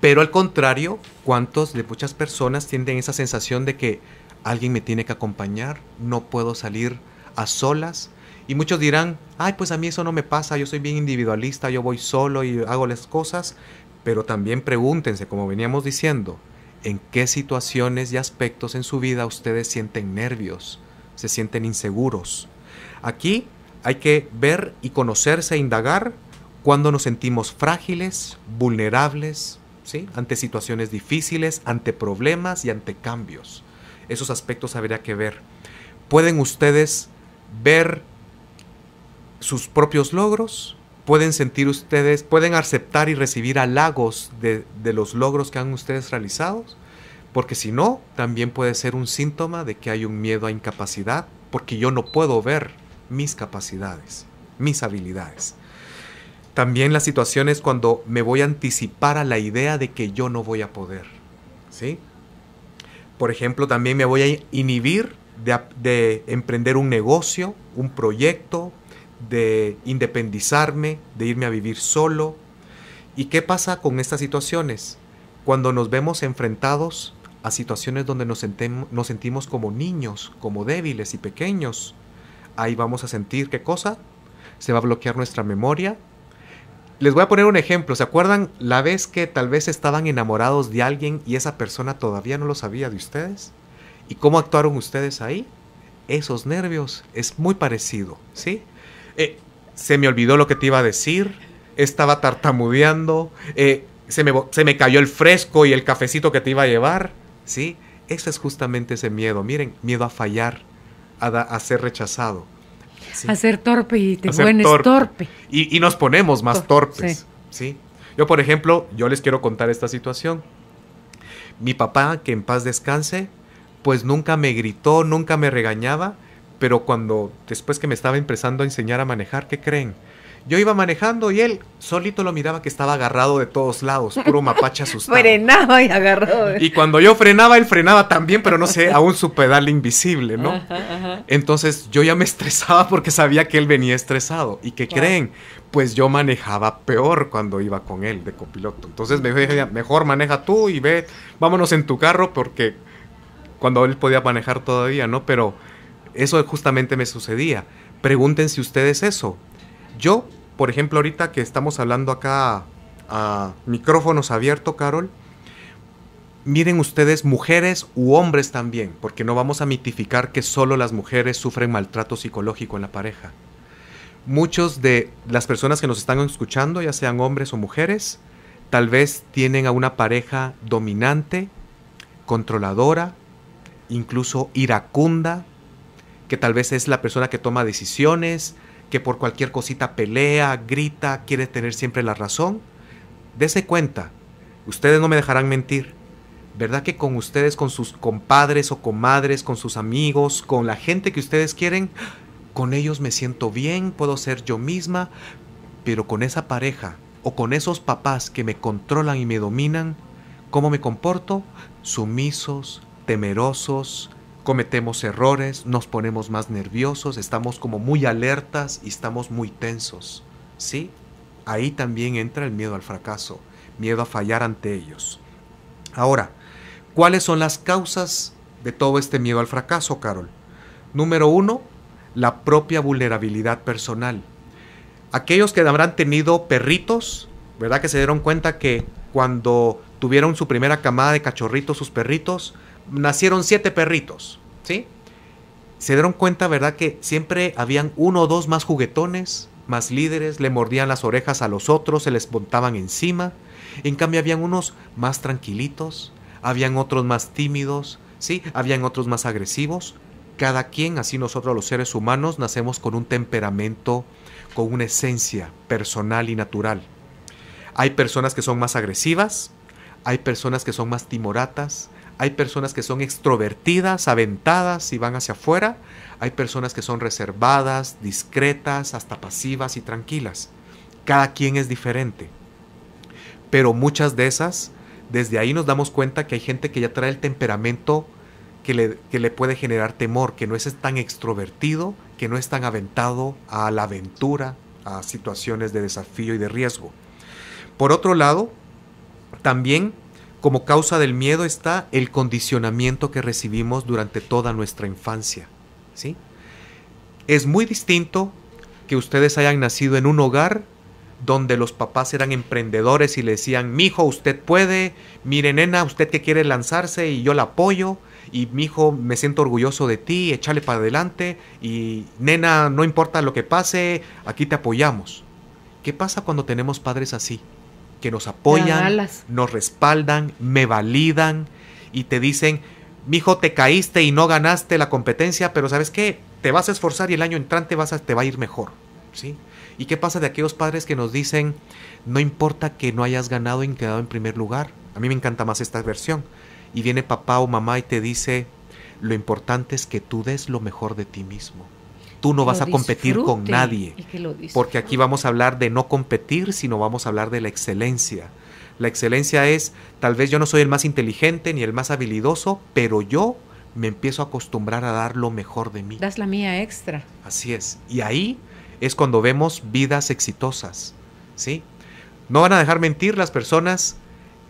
pero al contrario, ¿cuántos de muchas personas tienen esa sensación de que alguien me tiene que acompañar, no puedo salir a solas, y muchos dirán, ay, pues a mí eso no me pasa, yo soy bien individualista, yo voy solo y hago las cosas, pero también pregúntense, como veníamos diciendo, en qué situaciones y aspectos en su vida ustedes sienten nervios, se sienten inseguros. Aquí hay que ver y conocerse e indagar cuando nos sentimos frágiles, vulnerables, ¿sí? ante situaciones difíciles, ante problemas y ante cambios. Esos aspectos habría que ver. Pueden ustedes ver sus propios logros, pueden sentir ustedes, pueden aceptar y recibir halagos de, los logros que han ustedes realizado porque si no, también puede ser un síntoma de que hay un miedo a incapacidad, porque yo no puedo ver mis capacidades, mis habilidades. También la situación es cuando me voy a anticipar a la idea de que yo no voy a poder, ¿sí? Por ejemplo, también me voy a inhibir de emprender un negocio, un proyecto, de independizarme, de irme a vivir solo. ¿Y qué pasa con estas situaciones? Cuando nos vemos enfrentados a situaciones donde nos, sentimos como niños, como débiles y pequeños, ahí vamos a sentir qué cosa? Se va a bloquear nuestra memoria. Les voy a poner un ejemplo. ¿Se acuerdan la vez que tal vez estaban enamorados de alguien y esa persona todavía no lo sabía de ustedes? ¿Y cómo actuaron ustedes ahí? Esos nervios es muy parecido, ¿sí? Eh, se me olvidó lo que te iba a decir, estaba tartamudeando, eh, se, me, cayó el fresco y el cafecito que te iba a llevar, ¿sí? ese es justamente ese miedo, miren, miedo a fallar, a, a ser rechazado. A
ser torpe y te pones torpe.
Y, nos ponemos más torpes, Yo, por ejemplo, yo les quiero contar esta situación. Mi papá, que en paz descanse, pues nunca me gritó, nunca me regañaba, pero cuando, después que me estaba empezando a enseñar a manejar, ¿qué creen? Yo iba manejando y él solito lo miraba que estaba agarrado de todos lados, puro mapache asustado.
frenaba y agarró.
Y cuando yo frenaba, él frenaba también, pero no sé, aún su pedal invisible, ¿no? Entonces yo ya me estresaba porque sabía que él venía estresado. ¿Y qué creen? Pues yo manejaba peor cuando iba con él de copiloto. Entonces me dije, mejor maneja tú y ve, vámonos en tu carro porque cuando él podía manejar todavía, ¿no? Pero eso justamente me sucedía. Pregúntense ustedes eso. Yo, por ejemplo, ahorita que estamos hablando acá a micrófonos abiertos, Carol, miren ustedes, mujeres u hombres también, porque no vamos a mitificar que solo las mujeres sufren maltrato psicológico en la pareja. Muchos de las personas que nos están escuchando, ya sean hombres o mujeres, tal vez tienen a una pareja dominante, controladora, incluso iracunda, que tal vez es la persona que toma decisiones, que por cualquier cosita pelea, grita, quiere tener siempre la razón. Dese cuenta, ustedes no me dejarán mentir. ¿Verdad que con ustedes, con sus compadres o comadres, con sus amigos, con la gente que ustedes quieren, con ellos me siento bien, puedo ser yo misma, pero con esa pareja o con esos papás que me controlan y me dominan, ¿cómo me comporto? Sumisos, temerosos, cometemos errores, nos ponemos más nerviosos, estamos como muy alertas y estamos muy tensos. ¿Sí? Ahí también entra el miedo al fracaso, miedo a fallar ante ellos. Ahora, ¿cuáles son las causas de todo este miedo al fracaso, Carol? Número uno, la propia vulnerabilidad personal. Aquellos que habrán tenido perritos, ¿verdad? Que se dieron cuenta que cuando tuvieron su primera camada de cachorritos, sus perritos, nacieron siete perritos. ¿sí? Se dieron cuenta, ¿verdad? Que siempre habían uno o dos más juguetones, más líderes, le mordían las orejas a los otros, se les montaban encima. En cambio, habían unos más tranquilitos, habían otros más tímidos, ¿sí? Habían otros más agresivos. Cada quien, así nosotros los seres humanos, nacemos con un temperamento, con una esencia personal y natural. Hay personas que son más agresivas, hay personas que son más timoratas, hay personas que son extrovertidas, aventadas y van hacia afuera. Hay personas que son reservadas, discretas, hasta pasivas y tranquilas. Cada quien es diferente. Pero muchas de esas, desde ahí nos damos cuenta que hay gente que ya trae el temperamento que le, puede generar temor, que no es tan extrovertido, que no es tan aventado a la aventura, a situaciones de desafío y de riesgo. Por otro lado, también como causa del miedo está el condicionamiento que recibimos durante toda nuestra infancia. ¿sí? Es muy distinto que ustedes hayan nacido en un hogar donde los papás eran emprendedores y le decían, mijo, usted puede, mire nena, usted que quiere lanzarse y yo la apoyo, y mi hijo me siento orgulloso de ti, échale para adelante, y nena, no importa lo que pase, aquí te apoyamos. ¿Qué pasa cuando tenemos padres así? que nos apoyan, nos respaldan, me validan y te dicen, mijo, te caíste y no ganaste la competencia, pero ¿sabes qué? Te vas a esforzar y el año entrante vas a, te va a ir mejor, ¿sí? ¿Y qué pasa de aquellos padres que nos dicen, no importa que no hayas ganado y quedado en primer lugar? A mí me encanta más esta versión. Y viene papá o mamá y te dice, lo importante es que tú des lo mejor de ti mismo tú no vas a competir con nadie. Porque aquí vamos a hablar de no competir, sino vamos a hablar de la excelencia. La excelencia es, tal vez yo no soy el más inteligente ni el más habilidoso, pero yo me empiezo a acostumbrar a dar lo mejor de mí.
Das la mía extra.
Así es. Y ahí es cuando vemos vidas exitosas. ¿Sí? No van a dejar mentir las personas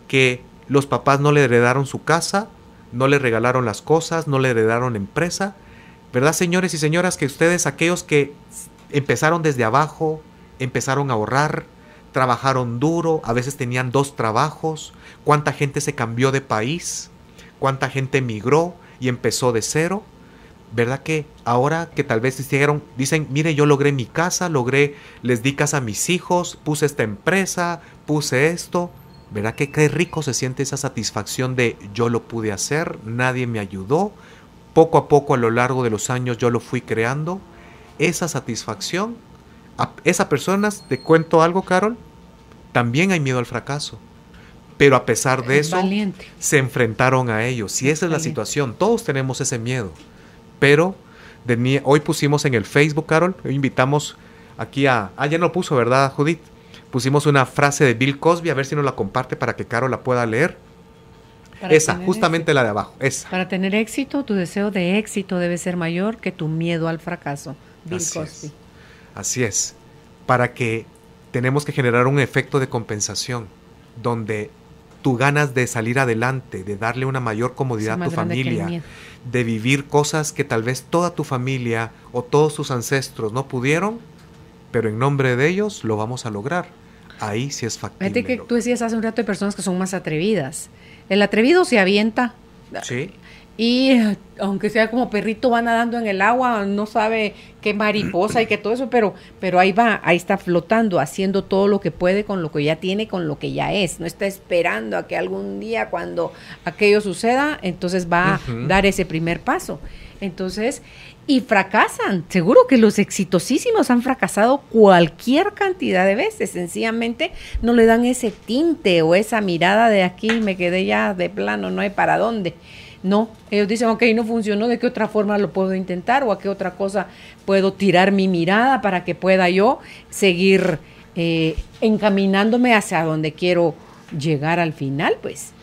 que los papás no le heredaron su casa, no le regalaron las cosas, no le heredaron empresa, ¿Verdad, señores y señoras, que ustedes, aquellos que empezaron desde abajo, empezaron a ahorrar, trabajaron duro, a veces tenían dos trabajos, cuánta gente se cambió de país, cuánta gente emigró y empezó de cero? ¿Verdad que ahora que tal vez hicieron, dicen, mire, yo logré mi casa, logré, les di casa a mis hijos, puse esta empresa, puse esto, ¿verdad que qué rico se siente esa satisfacción de yo lo pude hacer, nadie me ayudó, poco a poco a lo largo de los años yo lo fui creando. Esa satisfacción, a esas personas, te cuento algo, Carol, también hay miedo al fracaso. Pero a pesar de eso, se enfrentaron a ellos. Y esa es, la situación. Todos tenemos ese miedo. Pero hoy pusimos en el Facebook, Carol, invitamos aquí a... Ah, ya no lo puso, ¿verdad, Judith? Pusimos una frase de Bill Cosby, a ver si nos la comparte para que Carol la pueda leer
esa, justamente la de
abajo, esa.
Para tener éxito, tu deseo de éxito debe ser mayor que tu miedo al fracaso. Así Es.
Así es. Para que tenemos que generar un efecto de compensación donde tu ganas de salir adelante, de darle una mayor comodidad a tu familia, de vivir cosas que tal vez toda tu familia o todos tus ancestros no pudieron, pero en nombre de ellos lo vamos a lograr Ahí sí es factible. Fíjate
que tú decías hace un rato de personas que son más atrevidas. El atrevido se avienta. Sí. Y eh, aunque sea como perrito va nadando en el agua, no sabe qué mariposa y qué todo eso, pero, pero ahí va, ahí está flotando, haciendo todo lo que puede con lo que ya tiene, con lo que ya es. No está esperando a que algún día cuando aquello suceda, entonces va a dar ese primer paso. Entonces, y fracasan. Seguro que los exitosísimos han fracasado cualquier cantidad de veces. Sencillamente no le dan ese tinte o esa mirada de aquí, me quedé ya de plano, no hay para dónde. No, ellos dicen, ok, no funcionó, ¿de qué otra forma lo puedo intentar? ¿O a qué otra cosa puedo tirar mi mirada para que pueda yo seguir eh, encaminándome hacia donde quiero llegar al final? Pues.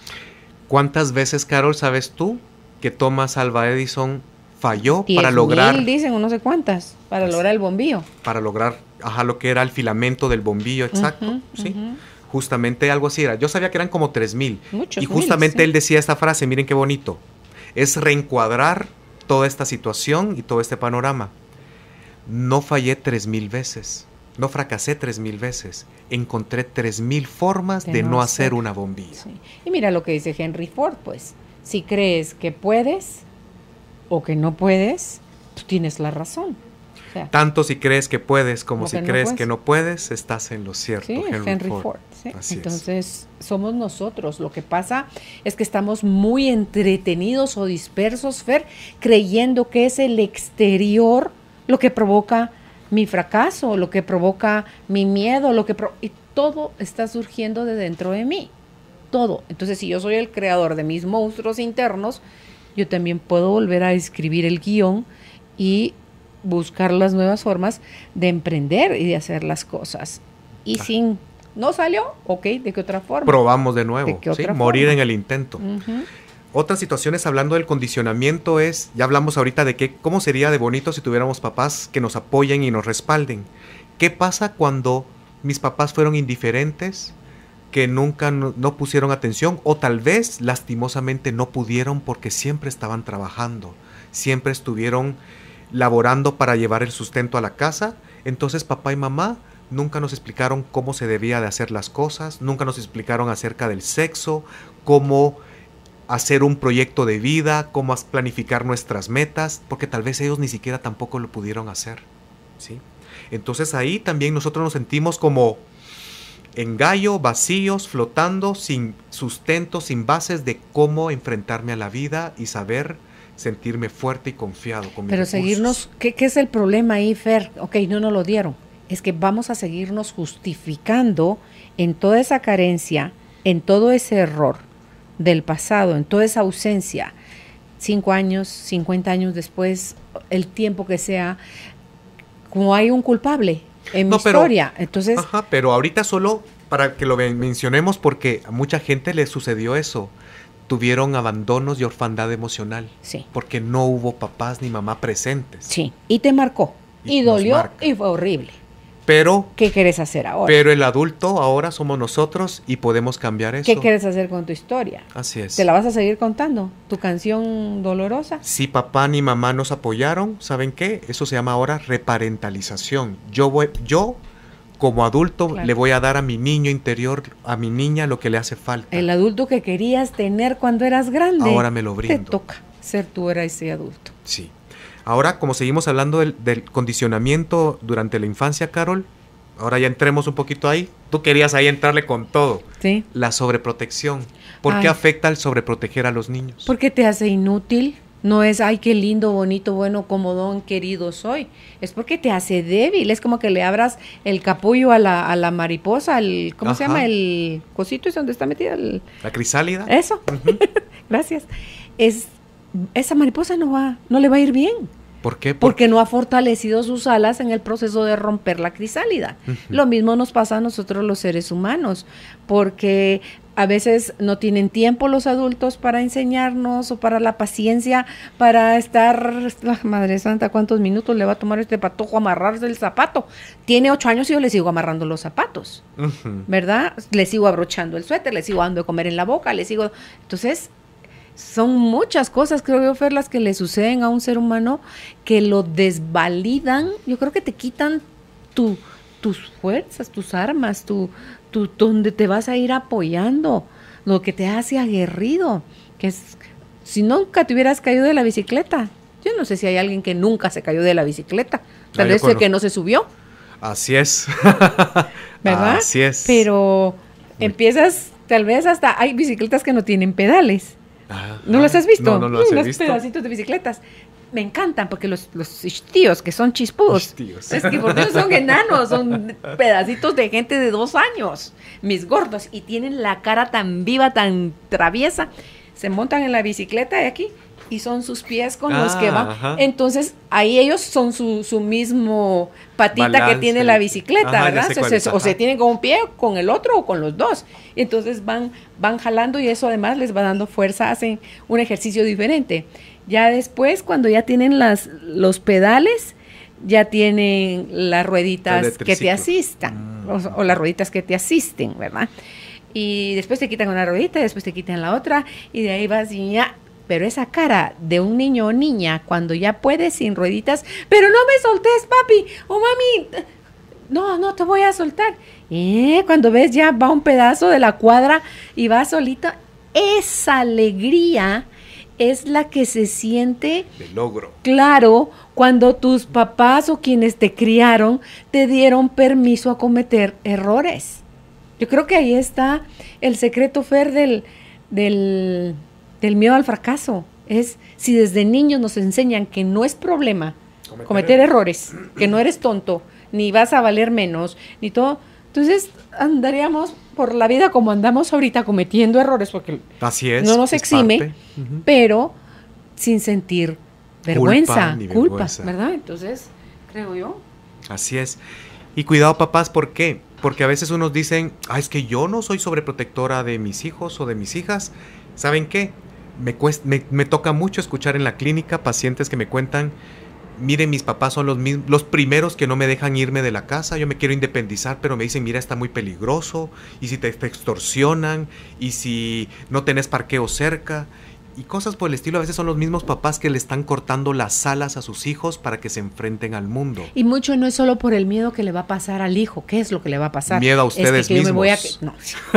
¿Cuántas veces, Carol, sabes tú que Thomas Alva Edison falló para lograr... Mil,
dicen, no sé cuántas, para lograr el bombillo.
Para lograr, ajá, lo que era el filamento del bombillo, exacto, ¿sí? Justamente algo así era. Yo sabía que eran como 3.000.
Muchos. Y justamente él
decía esta frase, miren qué bonito. Es reencuadrar toda esta situación y todo este panorama. No fallé tres mil veces. No fracasé tres mil veces. Encontré tres mil formas de, no hacer, una bombilla.
Y mira lo que dice Henry Ford, pues. Si crees que puedes, o que no puedes, tú tienes la razón.
Tanto si crees que puedes como si crees que no puedes, estás en lo cierto. Sí, Henry, Ford.
Entonces, somos nosotros. Lo que pasa es que estamos muy entretenidos o dispersos, Fer, creyendo que es el exterior lo que provoca mi fracaso, lo que provoca mi miedo, lo que y todo está surgiendo de dentro de mí. Todo. Entonces, si yo soy el creador de mis monstruos internos, yo también puedo volver a escribir el guión y buscar las nuevas formas de emprender y de hacer las cosas. Y sin, no salió, ok, ¿de qué otra forma? Probamos
de nuevo, ¿De morir en el intento. Otras situaciones hablando del condicionamiento es, ya hablamos ahorita de que, cómo sería de bonito si tuviéramos papás que nos apoyen y nos respalden. ¿Qué pasa cuando mis papás fueron indiferentes que nunca no, pusieron atención o tal vez lastimosamente no pudieron porque siempre estaban trabajando, siempre estuvieron laborando para llevar el sustento a la casa. Entonces papá y mamá nunca nos explicaron cómo se debía de hacer las cosas, nunca nos explicaron acerca del sexo, cómo hacer un proyecto de vida, cómo planificar nuestras metas, porque tal vez ellos ni siquiera tampoco lo pudieron hacer. ¿sí? Entonces ahí también nosotros nos sentimos como en gallo, vacíos, flotando, sin sustento, sin bases de cómo enfrentarme a la vida y saber sentirme fuerte y confiado
con Pero seguirnos, ¿qué, es el problema ahí, Fer? Ok, no nos lo dieron. Es que vamos a seguirnos justificando en toda esa carencia, en todo ese error del pasado, en toda esa ausencia. Cinco años, cincuenta años después, el tiempo que sea, como hay un culpable, en historia. Entonces, ajá,
pero ahorita solo para que lo mencionemos porque a mucha gente le sucedió eso. Tuvieron abandonos y orfandad emocional. Sí. Porque no hubo papás ni mamá presentes. Sí.
Y te marcó. Y, dolió y fue horrible. Pero... ¿Qué quieres hacer ahora? Pero
el adulto ahora somos nosotros y podemos cambiar eso. ¿Qué quieres
hacer con tu historia? Así es. ¿Te la vas a seguir contando? ¿Tu canción dolorosa?
Si papá ni mamá nos apoyaron, ¿saben qué? Eso se llama ahora reparentalización. Yo voy, yo como adulto le voy a dar a mi niño interior, a mi niña, lo que le hace falta.
El adulto que querías tener cuando eras grande. Ahora me lo brindo. Te toca ser tú era ese adulto.
Sí. Ahora, como seguimos hablando del, condicionamiento durante la infancia, Carol, ahora ya entremos un poquito ahí. Tú querías ahí entrarle con todo. Sí. La sobreprotección. ¿Por qué afecta el sobreproteger a los niños?
Porque te hace inútil. No es, ay, qué lindo, bonito, bueno, comodón, querido soy. Es porque te hace débil. Es como que le abras el capullo a la, mariposa, ¿cómo se llama? El cosito es donde está metida La
crisálida. Eso.
Gracias. Es, esa mariposa no va, no le va a ir bien
¿Por qué? Porque
no ha fortalecido sus alas en el proceso de romper la crisálida. Lo mismo nos pasa a nosotros los seres humanos, porque a veces no tienen tiempo los adultos para enseñarnos o para la paciencia, para estar, madre santa, ¿cuántos minutos le va a tomar este patojo amarrarse el zapato? Tiene ocho años y yo le sigo amarrando los zapatos, ¿verdad? Le sigo abrochando el suéter, le sigo dando de comer en la boca, le sigo... Entonces, son muchas cosas, creo yo, Fer, las que le suceden a un ser humano que lo desvalidan. Yo creo que te quitan tu, tus fuerzas, tus armas, tu, tu, donde te vas a ir apoyando, lo que te hace aguerrido. Que es, si nunca te hubieras caído de la bicicleta, yo no sé si hay alguien que nunca se cayó de la bicicleta, ah, tal vez el que no se subió.
Así es.
¿Verdad? Así es. Pero empiezas, tal vez hasta hay bicicletas que no tienen pedales. ¿No los has visto? No, los pedacitos de bicicletas. Me encantan porque los, los tíos, que son chispudos, es que por son enanos, son pedacitos de gente de dos años, mis gordos, y tienen la cara tan viva, tan traviesa. Se montan en la bicicleta de aquí y son sus pies con los que ah, van. Entonces, ahí ellos son su, su mismo patita que tiene la bicicleta, ¿verdad? o se tienen con un pie, con el otro o con los dos. Entonces van, van jalando y eso además les va dando fuerza, hacen un ejercicio diferente. Ya después, cuando ya tienen las, los pedales, ya tienen las rueditas que te asistan, mm. o, las rueditas que te asisten, ¿verdad? y después te quitan una ruedita, después te quitan la otra, y de ahí vas y ya pero esa cara de un niño o niña cuando ya puede sin rueditas, pero no me soltes, papi o mami, no, no te voy a soltar. Eh, cuando ves ya va un pedazo de la cuadra y va solita, esa alegría es la que se siente logro. Claro, cuando tus papás o quienes te criaron te dieron permiso a cometer errores. Yo creo que ahí está el secreto Fer del, del del miedo al fracaso. Es si desde niños nos enseñan que no es problema cometer, errores, que no eres tonto, ni vas a valer menos, ni todo. Entonces andaríamos por la vida como andamos ahorita cometiendo errores, porque no nos exime, pero sin sentir vergüenza, culpas ¿verdad? Entonces, creo yo.
Así es. Y cuidado papás, ¿por qué? Porque a veces unos dicen, ah, es que yo no soy sobreprotectora de mis hijos o de mis hijas. ¿Saben qué? me, toca mucho escuchar en la clínica pacientes que me cuentan, miren, mis papás son los, los primeros que no me dejan irme de la casa, yo me quiero independizar, pero me dicen, mira, está muy peligroso, y si te, te extorsionan, y si no tenés parqueo cerca, y cosas por el estilo. A veces son los mismos papás que le están cortando las alas a sus hijos para que se enfrenten al mundo.
Y mucho no es solo por el miedo que le va a pasar al hijo, ¿qué es lo que le va a pasar? Miedo a ustedes Yo me voy a, no,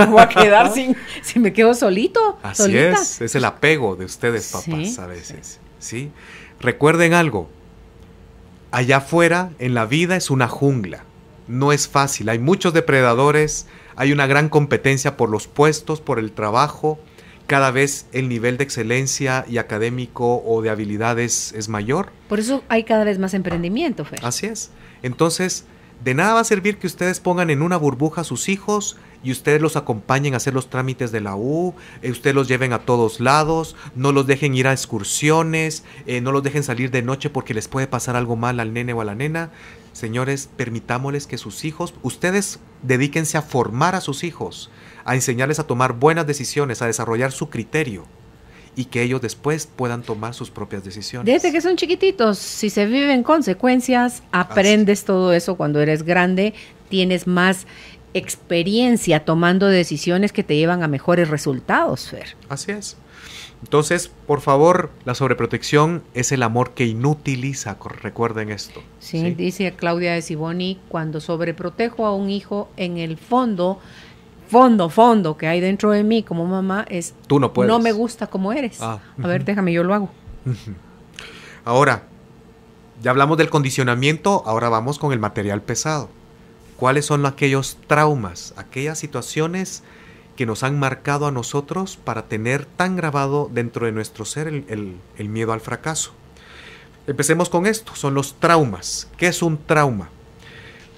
voy a quedar sin, si me quedo solito. Así es,
es el apego de ustedes papás a veces. Sí. Recuerden algo, allá afuera en la vida es una jungla, no es fácil, hay muchos depredadores, hay una gran competencia por los puestos, por el trabajo, cada vez el nivel de excelencia y académico o de habilidades es mayor.
Por eso hay cada vez más emprendimiento, Fer.
Así es. Entonces, de nada va a servir que ustedes pongan en una burbuja a sus hijos y ustedes los acompañen a hacer los trámites de la U, eh, ustedes los lleven a todos lados, no los dejen ir a excursiones, eh, no los dejen salir de noche porque les puede pasar algo mal al nene o a la nena. Señores, permitámosles que sus hijos, ustedes dedíquense a formar a sus hijos a enseñarles a tomar buenas decisiones, a desarrollar su criterio y que ellos después puedan tomar sus propias decisiones.
Desde que son chiquititos, si se viven consecuencias, aprendes todo eso cuando eres grande, tienes más experiencia tomando decisiones que te llevan a mejores resultados, Fer. Así es.
Entonces, por favor, la sobreprotección es el amor que inutiliza, recuerden esto.
¿sí? dice Claudia de Siboni, cuando sobreprotejo a un hijo, en el fondo fondo, fondo que hay dentro de mí como mamá es... Tú no puedes. No me gusta como eres. Ah. A ver, déjame, yo lo hago.
Ahora, ya hablamos del condicionamiento, ahora vamos con el material pesado. ¿Cuáles son aquellos traumas, aquellas situaciones que nos han marcado a nosotros para tener tan grabado dentro de nuestro ser el miedo al fracaso? Empecemos con esto, son los traumas. ¿Qué es un trauma?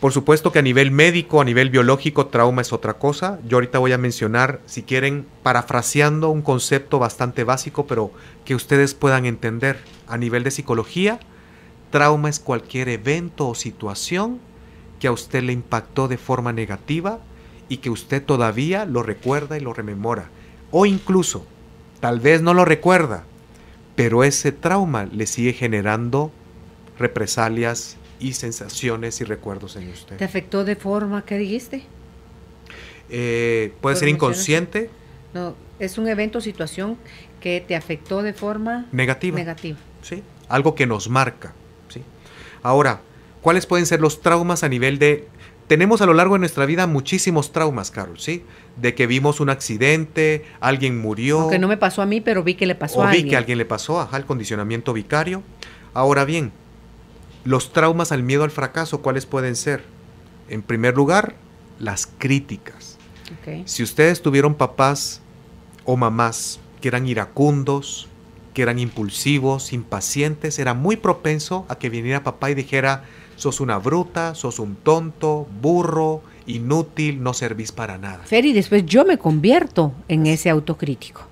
Por supuesto que a nivel médico, a nivel biológico, trauma es otra cosa. Yo ahorita voy a mencionar, si quieren, parafraseando un concepto bastante básico, pero que ustedes puedan entender. A nivel de psicología, trauma es cualquier evento o situación que a usted le impactó de forma negativa y que usted todavía lo recuerda y lo rememora. O incluso, tal vez no lo recuerda, pero ese trauma le sigue generando represalias, y sensaciones y recuerdos en usted. ¿Te
afectó de forma qué dijiste?
Eh, puede ser inconsciente.
No, es un evento o situación que te afectó de forma negativa. Negativa. Sí,
algo que nos marca. ¿sí? Ahora, ¿cuáles pueden ser los traumas a nivel de... Tenemos a lo largo de nuestra vida muchísimos traumas, Carol, ¿sí? De que vimos un accidente, alguien murió. Que no
me pasó a mí, pero vi que le pasó a alguien. vi que
alguien le pasó, ajá, el condicionamiento vicario. Ahora bien, los traumas al miedo al fracaso, ¿cuáles pueden ser? En primer lugar, las críticas. Si ustedes tuvieron papás o mamás que eran iracundos, que eran impulsivos, impacientes, era muy propenso a que viniera papá y dijera, sos una bruta, sos un tonto, burro, inútil, no servís para nada.
Fer, y después yo me convierto en ese autocrítico.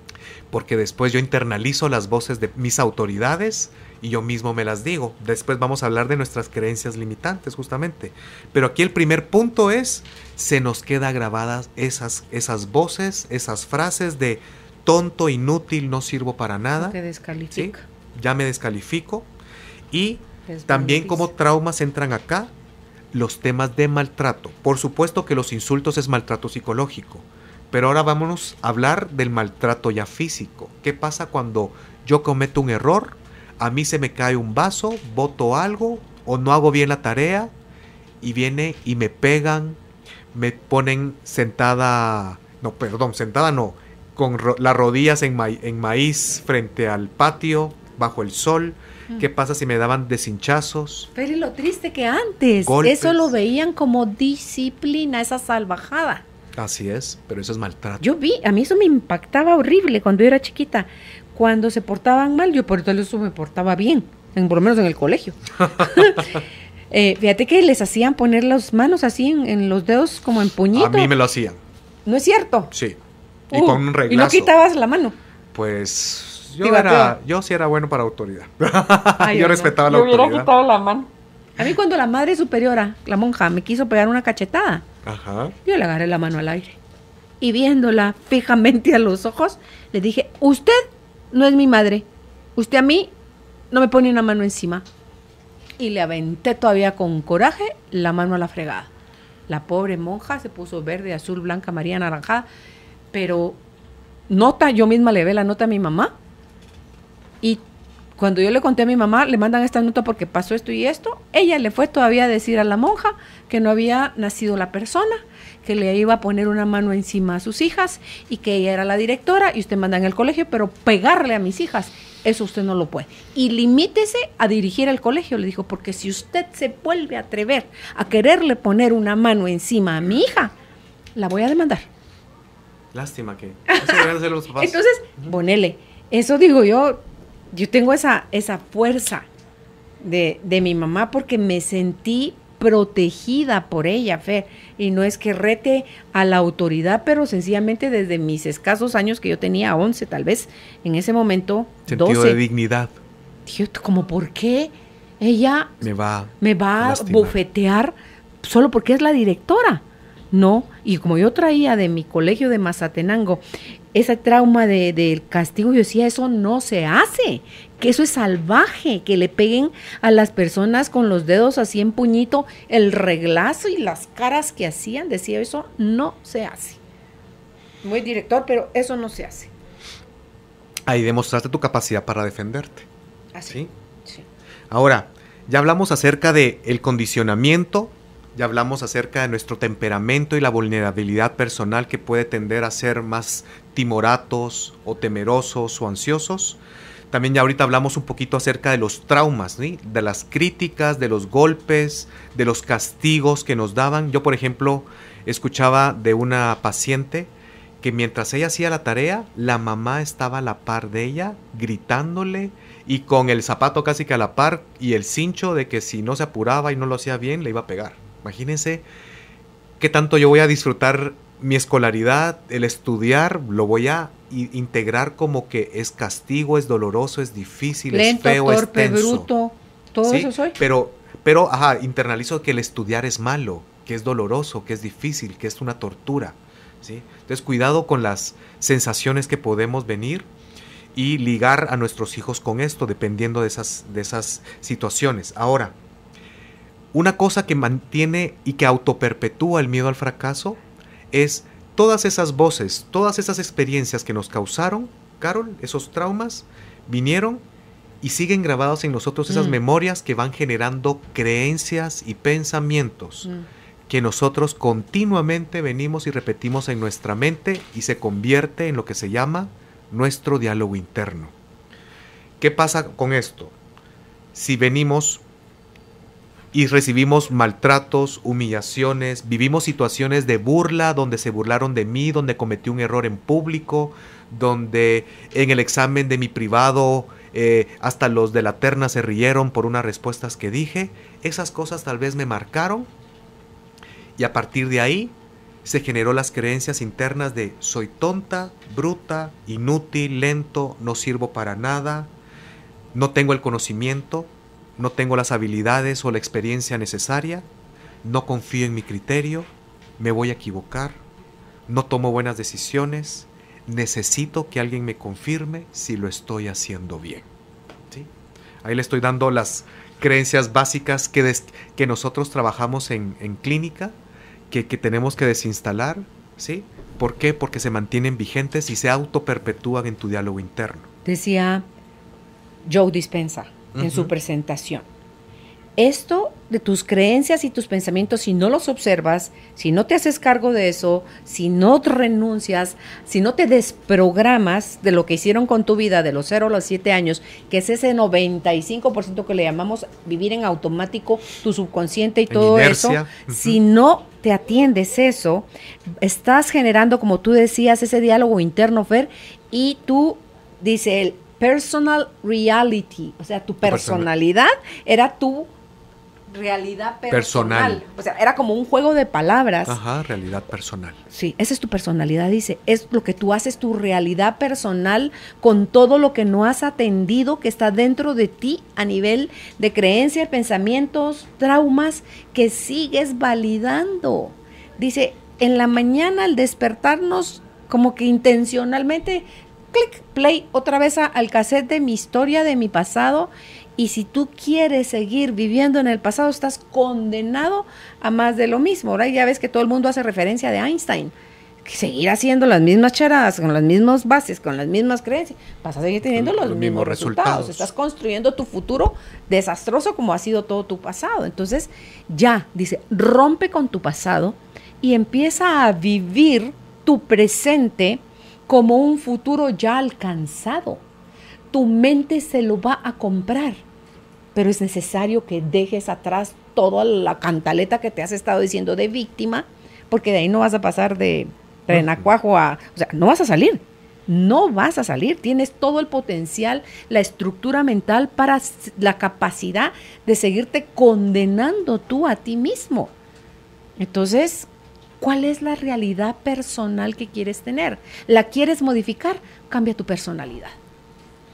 Porque después yo internalizo las voces de mis autoridades, y yo mismo me las digo. Después vamos a hablar de nuestras creencias limitantes justamente. Pero aquí el primer punto es, se nos quedan grabadas esas, esas voces, esas frases de tonto, inútil, no sirvo para nada. Te descalifica. Ya me descalifico. Y también como traumas entran acá los temas de maltrato. Por supuesto que los insultos es maltrato psicológico. Pero ahora vámonos a hablar del maltrato ya físico. ¿Qué pasa cuando yo cometo un error a mí se me cae un vaso, voto algo o no hago bien la tarea y viene y me pegan, me ponen sentada, no, perdón, sentada no, con las rodillas en, maíz frente al patio, bajo el sol. Mm. ¿Qué pasa si me daban deshinchazos?
Pero y lo triste que antes, eso lo veían como disciplina, esa salvajada.
Así es, pero eso es maltrato. Yo
vi, a mí eso me impactaba horrible cuando yo era chiquita cuando se portaban mal, yo por eso me portaba bien, en, por lo menos en el colegio. Eh, fíjate que les hacían poner las manos así en, los dedos como en puñito. A mí me lo hacían. ¿No es cierto? Sí. Y uh, con un reglazo. ¿Y no quitabas la mano?
Pues yo, era, yo sí era bueno para autoridad. yo, respetaba la yo autoridad. hubiera quitado
la mano. A mí cuando la madre superiora, la monja, me quiso pegar una cachetada, yo le agarré la mano al aire. Y viéndola fijamente a los ojos, le dije, usted no es mi madre. Usted a mí no me pone una mano encima. Y le aventé todavía con coraje la mano a la fregada. La pobre monja se puso verde, azul, blanca, maría, naranjada. Pero nota, yo misma le ve la nota a mi mamá. Y cuando yo le conté a mi mamá, le mandan esta nota porque pasó esto y esto, ella le fue todavía a decir a la monja que no había nacido la persona, que le iba a poner una mano encima a sus hijas y que ella era la directora y usted manda en el colegio, pero pegarle a mis hijas, eso usted no lo puede. Y limítese a dirigir el colegio, le dijo, porque si usted se vuelve a atrever a quererle poner una mano encima a mi hija, la voy a demandar.
Lástima que... Eso Entonces,
bonele, eso digo yo, yo tengo esa, esa fuerza de, de mi mamá porque me sentí protegida por ella, Fer. Y no es que rete a la autoridad, pero sencillamente desde mis escasos años que yo tenía, 11 tal vez, en ese momento. Sentido de dignidad. Dios, como por qué ella me va, me va a bofetear solo porque es la directora. No, y como yo traía de mi colegio de Mazatenango ese trauma del castigo, yo decía, eso no se hace que eso es salvaje, que le peguen a las personas con los dedos así en puñito el reglazo y las caras que hacían, decía eso no se hace. Muy director, pero eso no se hace.
Ahí demostraste tu capacidad para defenderte. Así. Ah, Ahora, ya hablamos acerca de el condicionamiento, ya hablamos acerca de nuestro temperamento y la vulnerabilidad personal que puede tender a ser más timoratos o temerosos o ansiosos. También ya ahorita hablamos un poquito acerca de los traumas, de las críticas, de los golpes, de los castigos que nos daban. Yo, por ejemplo, escuchaba de una paciente que mientras ella hacía la tarea, la mamá estaba a la par de ella, gritándole y con el zapato casi que a la par y el cincho de que si no se apuraba y no lo hacía bien, le iba a pegar. Imagínense qué tanto yo voy a disfrutar mi escolaridad, el estudiar, lo voy a integrar como que es castigo, es doloroso, es difícil, es feo, es tenso.
bruto, todo eso soy.
Pero, pero, ajá, internalizo que el estudiar es malo, que es doloroso, que es difícil, que es una tortura. ¿sí? Entonces, cuidado con las sensaciones que podemos venir y ligar a nuestros hijos con esto, dependiendo de esas, de esas situaciones. Ahora, una cosa que mantiene y que autoperpetúa el miedo al fracaso es todas esas voces, todas esas experiencias que nos causaron, Carol, esos traumas, vinieron y siguen grabados en nosotros esas mm. memorias que van generando creencias y pensamientos mm. que nosotros continuamente venimos y repetimos en nuestra mente y se convierte en lo que se llama nuestro diálogo interno. ¿Qué pasa con esto? Si venimos y recibimos maltratos, humillaciones, vivimos situaciones de burla donde se burlaron de mí, donde cometí un error en público, donde en el examen de mi privado eh, hasta los de la terna se rieron por unas respuestas que dije. Esas cosas tal vez me marcaron y a partir de ahí se generó las creencias internas de soy tonta, bruta, inútil, lento, no sirvo para nada, no tengo el conocimiento, no tengo las habilidades o la experiencia necesaria, no confío en mi criterio, me voy a equivocar, no tomo buenas decisiones, necesito que alguien me confirme si lo estoy haciendo bien. Ahí le estoy dando las creencias básicas que, nosotros trabajamos en, clínica, que, tenemos que desinstalar. ¿sí? ¿Por qué? Porque se mantienen vigentes y se auto perpetúan en tu diálogo interno.
Decía Joe Dispensa, en su presentación. Esto de tus creencias y tus pensamientos, si no los observas, si no te haces cargo de eso, si no te renuncias, si no te desprogramas de lo que hicieron con tu vida de los 0 a los 7 años, que es ese 95% que le llamamos vivir en automático, tu subconsciente y todo eso, si no te atiendes eso, estás generando, como tú decías, ese diálogo interno, Fer, y tú, dice él, personal reality, o sea, tu personalidad era tu realidad personal. O sea, era como un juego de palabras.
Ajá, realidad personal.
Sí, esa es tu personalidad, dice. Es lo que tú haces, tu realidad personal, con todo lo que no has atendido, que está dentro de ti a nivel de creencias, pensamientos, traumas, que sigues validando. Dice, en la mañana al despertarnos, como que intencionalmente clic, play otra vez al cassette de mi historia, de mi pasado. Y si tú quieres seguir viviendo en el pasado, estás condenado a más de lo mismo. Ahora ya ves que todo el mundo hace referencia de Einstein. seguir haciendo las mismas charadas, con las mismas bases, con las mismas creencias, vas a seguir teniendo los, mismos, resultados. resultados. Estás construyendo tu futuro desastroso como ha sido todo tu pasado. Entonces, ya, dice, rompe con tu pasado y empieza a vivir tu presente como un futuro ya alcanzado. Tu mente se lo va a comprar, pero es necesario que dejes atrás toda la cantaleta que te has estado diciendo de víctima, porque de ahí no vas a pasar de renacuajo a... O sea, no vas a salir, no vas a salir, tienes todo el potencial, la estructura mental para la capacidad de seguirte condenando tú a ti mismo. Entonces, ¿Cuál es la realidad personal que quieres tener? ¿La quieres modificar? Cambia tu personalidad.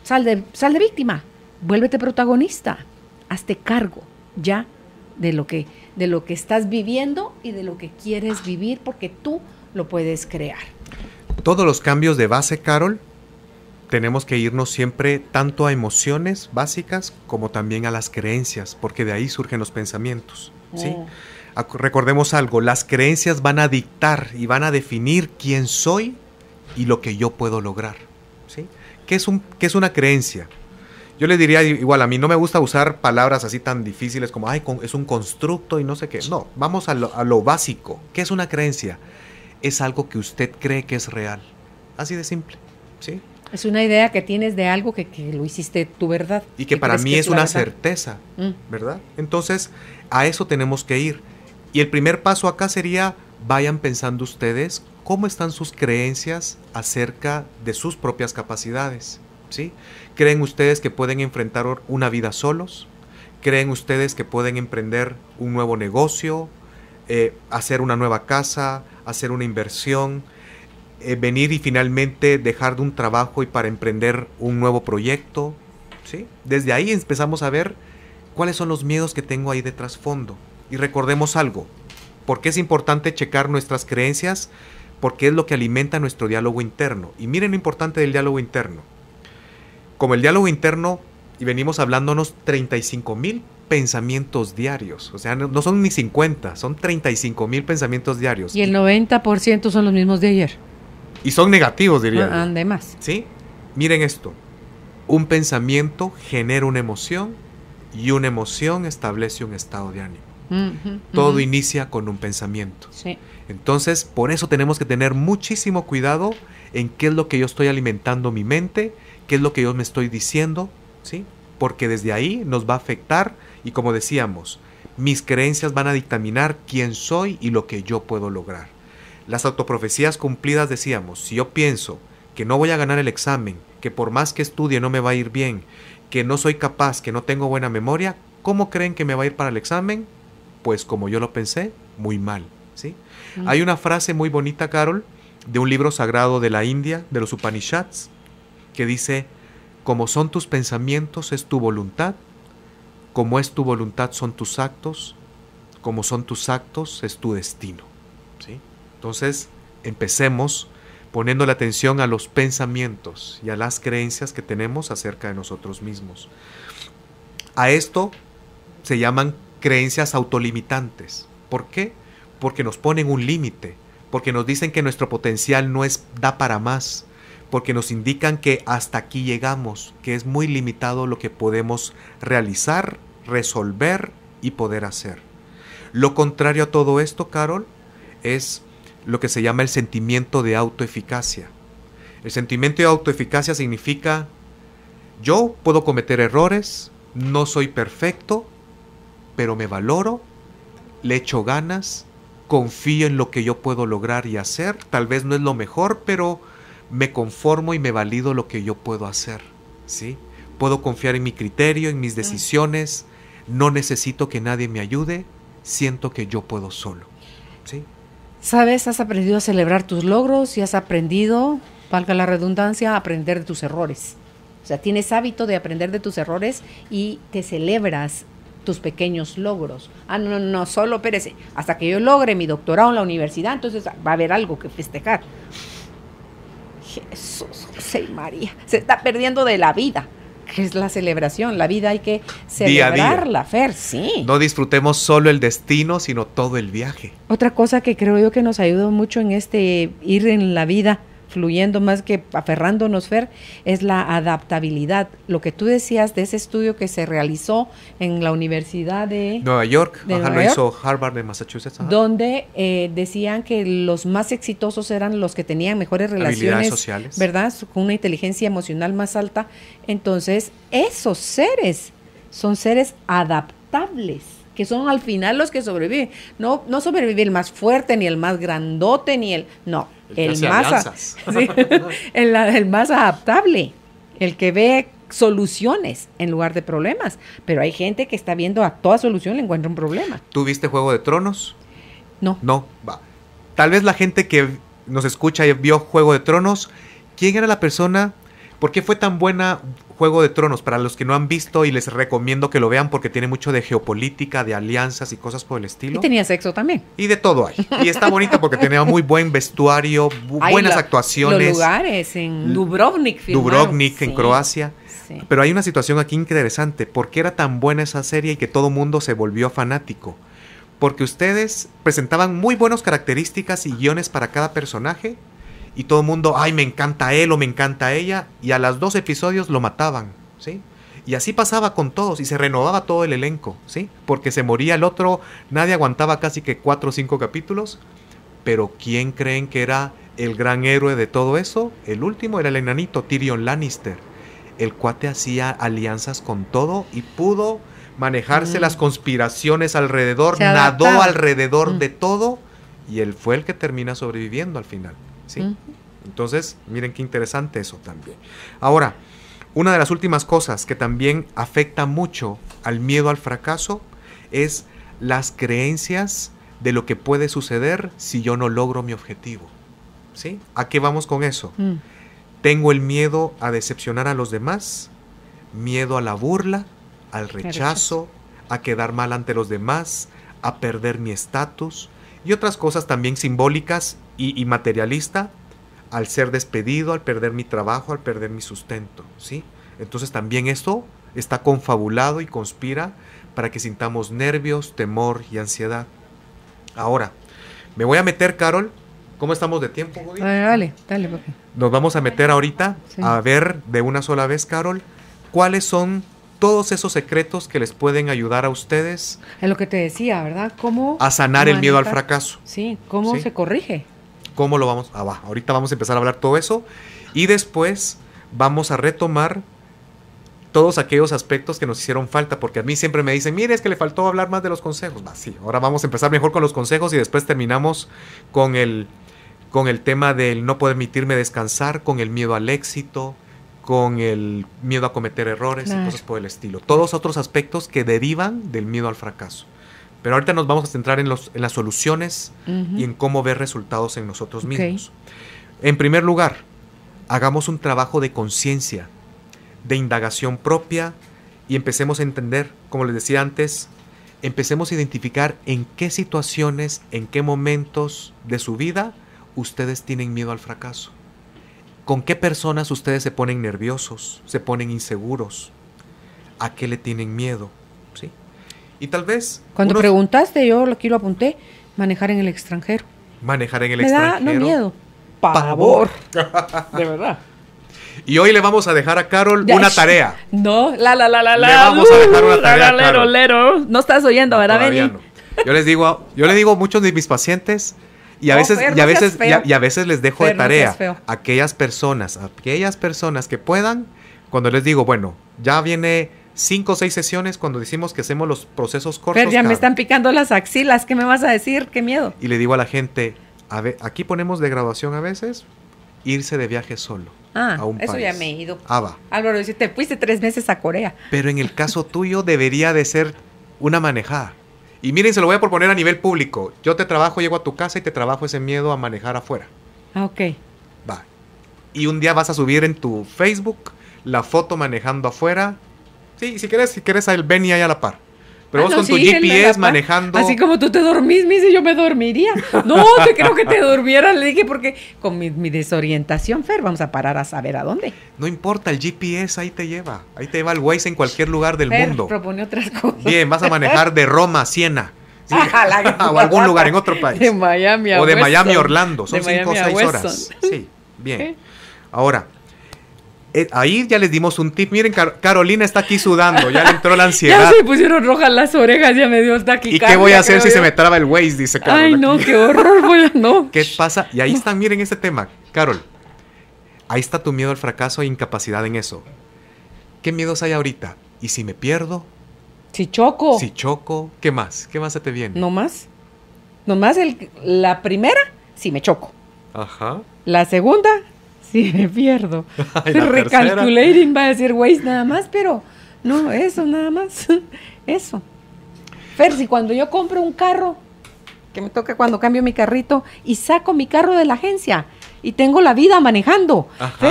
Sal de, sal víctima, vuélvete protagonista, hazte cargo ya de lo, que, de lo que estás viviendo y de lo que quieres vivir porque tú lo puedes crear.
Todos los cambios de base, Carol, tenemos que irnos siempre tanto a emociones básicas como también a las creencias, porque de ahí surgen los pensamientos. ¿sí? Oh. Recordemos algo, las creencias van a dictar y van a definir quién soy y lo que yo puedo lograr. ¿sí? ¿Qué, es un, ¿Qué es una creencia? Yo le diría igual, a mí no me gusta usar palabras así tan difíciles como, ay, es un constructo y no sé qué. No, vamos a lo, básico. ¿Qué es una creencia? Es algo que usted cree que es real. Así de simple. ¿sí?
Es una idea que tienes de algo que, lo hiciste tu verdad.
Y que, para mí es, una certeza, mm. ¿verdad? Entonces, a eso tenemos que ir. Y el primer paso acá sería, vayan pensando ustedes cómo están sus creencias acerca de sus propias capacidades. ¿sí? ¿Creen ustedes que pueden enfrentar una vida solos? ¿Creen ustedes que pueden emprender un nuevo negocio, eh, hacer una nueva casa, hacer una inversión, eh, venir y finalmente dejar de un trabajo y para emprender un nuevo proyecto? ¿sí? Desde ahí empezamos a ver cuáles son los miedos que tengo ahí de trasfondo. Y recordemos algo, porque es importante checar nuestras creencias, porque es lo que alimenta nuestro diálogo interno. Y miren lo importante del diálogo interno. Como el diálogo interno, y venimos hablándonos 35 mil pensamientos diarios. O sea, no, son ni 50, son 35 mil pensamientos diarios. Y el
90% son los mismos de ayer.
Y son negativos, diría. además. Ah, sí. Miren esto. Un pensamiento genera una emoción y una emoción establece un estado de ánimo. Todo inicia con un pensamiento. Entonces, por eso tenemos que tener muchísimo cuidado en qué es lo que yo estoy alimentando mi mente, qué es lo que yo me estoy diciendo, ¿sí? Porque desde ahí nos va a afectar y como decíamos, mis creencias van a dictaminar quién soy y lo que yo puedo lograr. Las autoprofecías cumplidas decíamos, si yo pienso que no voy a ganar el examen, que por más que estudie no me va a ir bien, que no soy capaz, que no tengo buena memoria, ¿cómo creen que me va a ir para el examen? pues como yo lo pensé, muy mal. ¿sí? Mm. Hay una frase muy bonita, Carol, de un libro sagrado de la India, de los Upanishads, que dice, como son tus pensamientos es tu voluntad, como es tu voluntad son tus actos, como son tus actos es tu destino. ¿sí? Entonces, empecemos poniendo la atención a los pensamientos y a las creencias que tenemos acerca de nosotros mismos. A esto se llaman creencias autolimitantes. ¿Por qué? Porque nos ponen un límite, porque nos dicen que nuestro potencial no es, da para más, porque nos indican que hasta aquí llegamos, que es muy limitado lo que podemos realizar, resolver y poder hacer. Lo contrario a todo esto, Carol, es lo que se llama el sentimiento de autoeficacia. El sentimiento de autoeficacia significa yo puedo cometer errores, no soy perfecto, pero me valoro, le echo ganas, confío en lo que yo puedo lograr y hacer. Tal vez no es lo mejor, pero me conformo y me valido lo que yo puedo hacer. ¿sí? Puedo confiar en mi criterio, en mis decisiones. No necesito que nadie me ayude. Siento que yo puedo solo.
¿sí? Sabes, has aprendido a celebrar tus logros y has aprendido, valga la redundancia, a aprender de tus errores. O sea, tienes hábito de aprender de tus errores y te celebras sus pequeños logros. Ah, no, no, no, solo Pérez, hasta que yo logre mi doctorado en la universidad, entonces va a haber algo que festejar. Jesús, José María, se está perdiendo de la vida, que es la celebración. La vida hay que celebrarla, Fer,
sí. No disfrutemos solo el destino, sino todo el viaje.
Otra cosa que creo yo que nos ayudó mucho en este ir en la vida fluyendo más que aferrándonos, Fer, es la adaptabilidad. Lo que tú decías de ese estudio que se realizó en la Universidad de Nueva
York, lo hizo Harvard de Massachusetts,
donde eh, decían que los más exitosos eran los que tenían mejores relaciones sociales, ¿verdad? Con una inteligencia emocional más alta. Entonces, esos seres son seres adaptables que son al final los que sobreviven. No, no sobrevive el más fuerte, ni el más grandote, ni el. No, el, más, el, más adaptable, el que ve soluciones en lugar de problemas. Pero hay gente que está viendo a toda solución le encuentra un problema.
¿Tuviste Juego de Tronos? No. No, va. Tal vez la gente que nos escucha y vio Juego de Tronos, ¿quién era la persona? ¿Por qué fue tan buena Juego de Tronos, para los que no han visto y les recomiendo que lo vean porque tiene mucho de geopolítica, de alianzas y cosas por el estilo. Y tenía
sexo también.
Y de todo hay. Y está bonito porque tenía muy buen vestuario, buenas actuaciones. Los
lugares en Dubrovnik. Dubrovnik, en Croacia.
Pero hay una situación aquí interesante. ¿Por qué era tan buena esa serie y que todo mundo se volvió fanático? Porque ustedes presentaban muy buenas características y guiones para cada personaje, y todo el mundo, ay, me encanta él o me encanta ella, y a las dos episodios lo mataban, ¿sí? Y así pasaba con todos y se renovaba todo el elenco, ¿sí? Porque se moría el otro, nadie aguantaba casi que cuatro o cinco capítulos, pero ¿quién creen que era el gran héroe de todo eso? El último era el enanito Tyrion Lannister. El cuate hacía alianzas con todo y pudo manejarse mm. las conspiraciones alrededor, nadó alrededor mm. de todo y él fue el que termina sobreviviendo al final, ¿sí? Mm. Entonces, miren qué interesante eso también. Ahora, una de las últimas cosas que también afecta mucho al miedo al fracaso es las creencias de lo que puede suceder si yo no logro mi objetivo. ¿Sí? ¿A qué vamos con eso? Mm. Tengo el miedo a decepcionar a los demás, miedo a la burla, al rechazo, a quedar mal ante los demás, a perder mi estatus y otras cosas también simbólicas y, y al ser despedido, al perder mi trabajo, al perder mi sustento, ¿sí? Entonces también esto está confabulado y conspira para que sintamos nervios, temor y ansiedad. Ahora, me voy a meter, Carol. ¿Cómo estamos de tiempo,
Vale, dale,
Nos vamos a meter ahorita a ver de una sola vez, Carol, cuáles son todos esos secretos que les pueden ayudar a ustedes.
En lo que te decía, ¿verdad? ¿Cómo? A sanar el miedo al fracaso. Sí, ¿cómo se corrige?
cómo lo vamos. Ah, va. Ahorita vamos a empezar a hablar todo eso. Y después vamos a retomar todos aquellos aspectos que nos hicieron falta, porque a mí siempre me dicen, mire, es que le faltó hablar más de los consejos. Va, sí, ahora vamos a empezar mejor con los consejos y después terminamos con el, con el tema del no permitirme descansar, con el miedo al éxito, con el miedo a cometer errores entonces y por el estilo. Todos otros aspectos que derivan del miedo al fracaso. Pero ahorita nos vamos a centrar en, las soluciones y en cómo ver resultados en nosotros mismos. En primer lugar, hagamos un trabajo de conciencia, de indagación propia y empecemos a entender, como les decía antes, empecemos a identificar en qué situaciones, en qué momentos de su vida ustedes tienen miedo al fracaso. ¿Con qué personas ustedes se ponen nerviosos, se ponen inseguros? ¿A qué le tienen miedo? Y tal
vez... Cuando preguntaste, yo aquí lo apunté, manejar en el extranjero.
Manejar en el extranjero. Da, no
miedo. favor! de verdad.
Y hoy le vamos a dejar a Carol una tarea.
No, la, la, la, la, la. Le vamos a uh, dejar una tarea. No estás oyendo, ¿verdad,
Yo les digo, yo le digo a muchos de mis pacientes y a veces, y a veces, y veces les dejo de tarea aquellas personas, aquellas personas que puedan, cuando les digo, bueno, ya viene cinco o seis sesiones cuando decimos que hacemos los procesos cortos. Pero ya me están
picando las axilas, ¿qué me vas a decir? ¡Qué miedo!
Y le digo a la gente, a ver, aquí ponemos de graduación a veces, irse de viaje solo. Ah, a un eso ya me he ido. Ah, va.
Álvaro dice, te fuiste tres meses a Corea.
Pero en el caso tuyo debería de ser una manejada. Y miren, se lo voy a proponer a nivel público. Yo te trabajo, llego a tu casa y te trabajo ese miedo a manejar afuera. Ah, ok. Va. Y un día vas a subir en tu Facebook la foto manejando afuera Sí, si quieres, si quieres, ven y ahí a la par.
Pero ah, vos con tu GPS
manejando. Así
como tú te dormís, me dice, yo me dormiría. No, te creo que te durmieras, le dije, porque con mi, desorientación, Fer, vamos a parar a saber a dónde. No importa, el
GPS ahí te lleva. Ahí te lleva el Waze en cualquier lugar del mundo.
propone otras cosas.
Bien, vas a manejar de Roma a Siena.
o algún lugar en otro país. De Miami a O de Miami a Orlando. Son cinco o seis horas. Sí,
bien. Ahora, eh, ahí ya les dimos un tip. Miren, Carolina está aquí sudando, ya le entró la ansiedad. ya se pusieron
rojas las orejas, ya me dio aquí. ¿Y qué voy a hacer si se me traba
el Waze? Dice Carol. Ay, no, qué horror, no. ¿Qué pasa? Y ahí están, miren este tema, Carol. Ahí está tu miedo al fracaso e incapacidad en eso. ¿Qué miedos hay ahorita? ¿Y si me pierdo? Si choco. Si choco, ¿qué más? ¿Qué más se te viene?
No más. Nomás el, la primera, si me choco. Ajá. La segunda, si me pierdo. Recalculating va a decir wey, nada más, pero no, eso nada más. eso. Fer, si cuando yo compro un carro, que me toca cuando cambio mi carrito y saco mi carro de la agencia y tengo la vida manejando.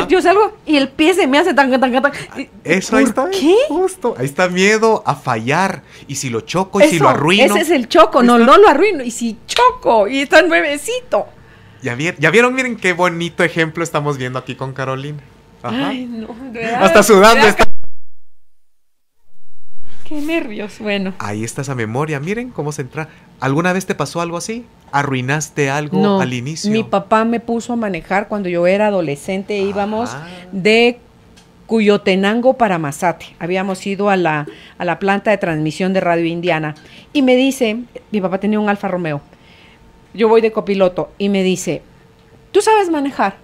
yo salgo y el pie se me hace tan, tan, tan. Ah,
eso ahí está. ¿Qué? Justo. Ahí está miedo a fallar. Y si lo choco y si lo arruino. Ese es
el choco. No, no lo arruino. Y si choco y está nuevecito.
¿Ya, vieron? Miren qué bonito ejemplo estamos viendo aquí con Carolina. Ajá. Ay,
no, ¿verdad? Hasta sudando Qué nervios, bueno.
Ahí está esa memoria, miren cómo se entra. ¿Alguna vez te pasó algo así? ¿Arruinaste algo al inicio? Mi
papá me puso a manejar cuando yo era adolescente, ah. íbamos de Cuyotenango para Mazate. Habíamos ido a la, a la planta de transmisión de Radio Indiana. Y me dice, mi papá tenía un Alfa Romeo, yo voy de copiloto y me dice, ¿tú sabes manejar?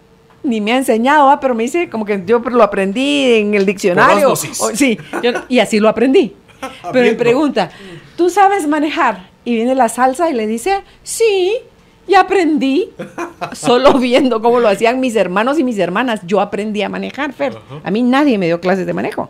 Ni me ha enseñado, ah, pero me dice como que yo lo aprendí en el diccionario. sí, y así lo aprendí. Pero me pregunta, ¿tú sabes manejar? Y viene la salsa y le dice, sí, y aprendí, solo viendo cómo lo hacían mis hermanos y mis hermanas, yo aprendí a manejar, Fer. A mí nadie me dio clases de manejo.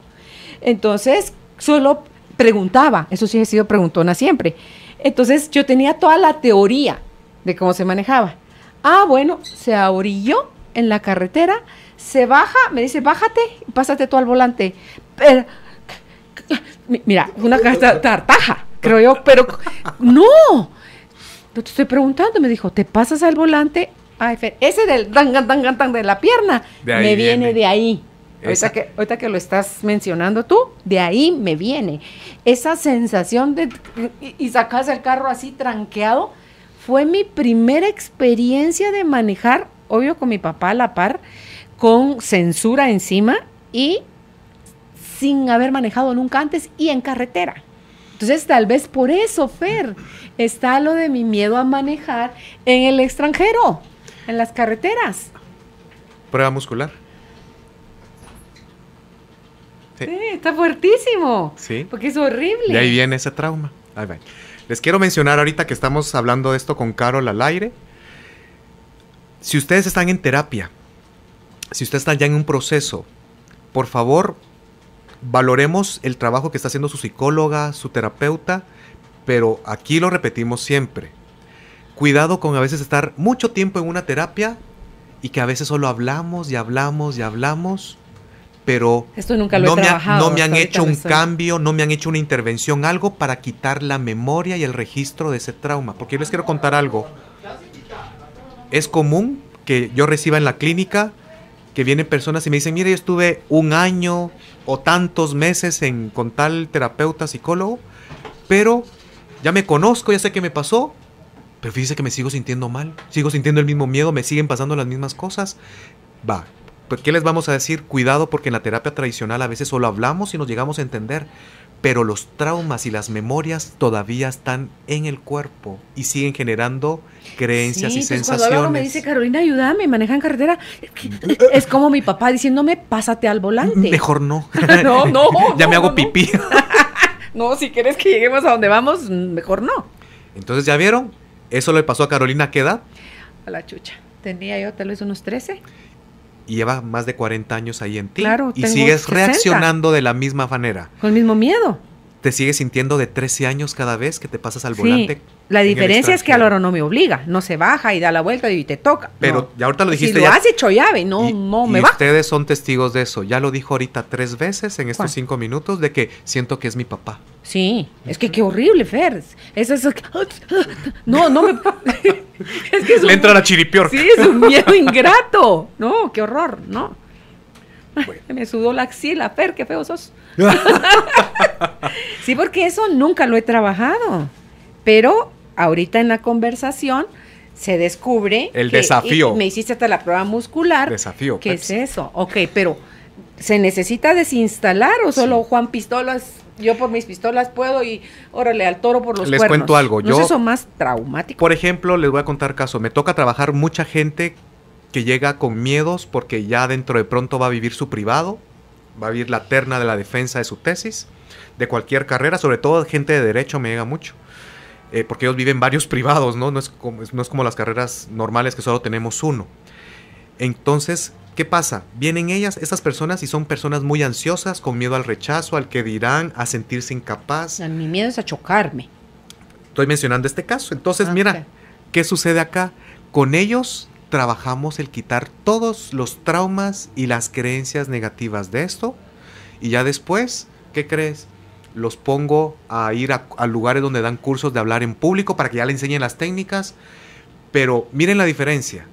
Entonces, solo preguntaba, eso sí he sido preguntona siempre. Entonces, yo tenía toda la teoría, de cómo se manejaba. Ah, bueno, se ahorilló en la carretera, se baja, me dice, bájate, pásate tú al volante. Pero, mira, una tartaja, creo yo, pero no, te estoy preguntando, me dijo, ¿te pasas al volante? Ay, ese del tan, tan, tan, de la pierna, me viene, de ahí. Ahorita que, ahorita que, lo estás mencionando tú, de ahí me viene. Esa sensación de y, sacas el carro así tranqueado, fue mi primera experiencia de manejar, obvio con mi papá a la par, con censura encima y sin haber manejado nunca antes y en carretera. Entonces, tal vez por eso, Fer, está lo de mi miedo a manejar en el extranjero, en las carreteras.
Prueba muscular. Sí,
está fuertísimo. Sí. Porque es horrible. Y ahí
viene ese trauma. Ahí va. Les quiero mencionar ahorita que estamos hablando de esto con Carol al aire. Si ustedes están en terapia, si ustedes están ya en un proceso, por favor, valoremos el trabajo que está haciendo su psicóloga, su terapeuta, pero aquí lo repetimos siempre. Cuidado con a veces estar mucho tiempo en una terapia y que a veces solo hablamos y hablamos y hablamos pero
Esto nunca lo no, me han hecho un cambio,
no me han hecho una intervención, algo para quitar la memoria y el registro de ese trauma. Porque yo les quiero contar algo. Es común que yo reciba en la clínica que vienen personas y me dicen, mire, yo estuve un año o tantos meses en, con tal terapeuta, psicólogo, pero ya me conozco, ya sé qué me pasó, pero fíjese que me sigo sintiendo mal, sigo sintiendo el mismo miedo, me siguen pasando las mismas cosas. Va, pues, ¿qué les vamos a decir? Cuidado porque en la terapia tradicional a veces solo hablamos y nos llegamos a entender, pero los traumas y las memorias todavía están en el cuerpo y siguen generando creencias y pues sensaciones. Cuando me dice
Carolina, ayúdame, maneja en carretera. Es como mi papá diciéndome, pásate al volante. Mejor
no. no,
no. ya
me hago pipí.
No. si quieres que lleguemos a donde vamos, mejor no.
Entonces, ¿ya vieron? Eso le pasó a Carolina, ¿qué edad?
A la chucha. Tenía yo tal vez unos 13
y lleva más de 40 años ahí en ti y sigues reaccionando de la misma manera.
Con el mismo miedo
te sigues sintiendo de 13 años cada vez que te pasas al volante. La diferencia es que
al no me obliga, no se baja y da la vuelta y te toca.
Pero ya ahorita lo dijiste. Si lo ya, has
hecho llave, no, y, no me y
Ustedes son testigos de eso. Ya lo dijo ahorita tres veces en estos cinco minutos de que siento que es mi papá.
Sí, es que qué horrible, Fer. Eso es. No, no me.
es que es un, Le entra la chiripior. Sí, es un miedo ingrato.
No, qué horror, no. me sudó la axila, Fer, qué feo sos. sí, porque eso nunca lo he trabajado. Pero ahorita en la conversación se descubre. El desafío. me hiciste hasta la prueba muscular.
Desafío. ¿Qué es
eso? Ok, pero ¿se necesita desinstalar o solo Juan Pistolas? Yo por mis pistolas puedo y órale al toro por los Les cuento algo. yo, es eso más traumático?
Por ejemplo, les voy a contar caso. Me toca trabajar mucha gente que llega con miedos porque ya dentro de pronto va a vivir su privado va a vivir la terna de la defensa de su tesis, de cualquier carrera, sobre todo gente de derecho me llega mucho. Eh, porque ellos viven varios privados, ¿no? No es, como, las carreras normales que solo tenemos uno. Entonces, ¿qué pasa? Vienen ellas, esas personas, y son personas muy ansiosas, con miedo al rechazo, al que dirán, a sentirse incapaz. mi miedo es a chocarme. Estoy mencionando este caso. Entonces, ah, mira, ¿qué sucede acá? Con ellos trabajamos el quitar todos los traumas y las creencias negativas de esto. Y ya después, ¿qué crees? Los pongo a ir a, lugares donde dan cursos de hablar en público para que ya le enseñen las técnicas. Pero miren la diferencia.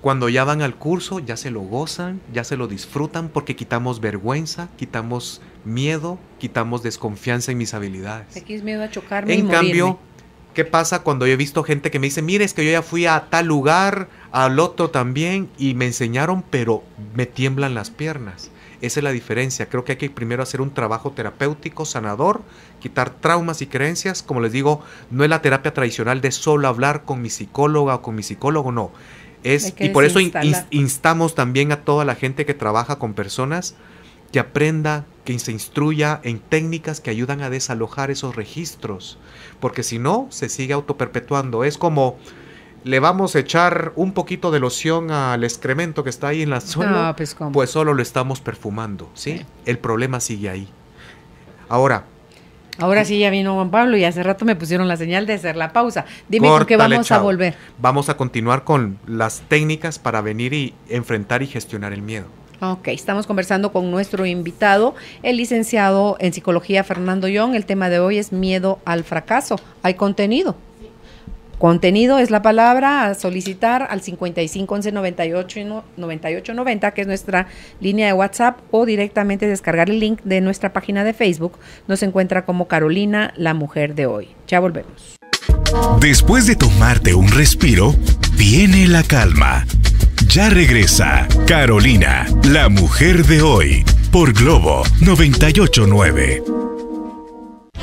Cuando ya van al curso, ya se lo gozan, ya se lo disfrutan porque quitamos vergüenza, quitamos miedo, quitamos desconfianza en mis habilidades.
es miedo a chocarme. En cambio,
¿Qué pasa cuando yo he visto gente que me dice, mire, es que yo ya fui a tal lugar, al otro también, y me enseñaron, pero me tiemblan las piernas? Esa es la diferencia. Creo que hay que primero hacer un trabajo terapéutico, sanador, quitar traumas y creencias. Como les digo, no es la terapia tradicional de solo hablar con mi psicóloga o con mi psicólogo, no. Es, y por eso instamos también a toda la gente que trabaja con personas que aprenda, que se instruya en técnicas que ayudan a desalojar esos registros porque si no, se sigue autoperpetuando. Es como le vamos a echar un poquito de loción al excremento que está ahí en la ah, zona, pues, pues, solo lo estamos perfumando, ¿sí? El problema sigue ahí. Ahora.
Ahora sí ya vino Juan Pablo y hace rato me pusieron la señal de hacer la pausa. Dime por qué vamos a volver.
Vamos a continuar con las técnicas para venir y enfrentar y gestionar el miedo.
Ok, estamos conversando con nuestro invitado, el licenciado en psicología Fernando Young. El tema de hoy es miedo al fracaso. ¿Hay contenido? Contenido es la palabra a solicitar al 55 11 98 98 90, que es nuestra línea de WhatsApp, o directamente descargar el link de nuestra página de Facebook. Nos encuentra como Carolina, la mujer de hoy. Ya volvemos.
Después de tomarte un respiro, viene la calma ya regresa Carolina, la mujer de hoy, por Globo 989.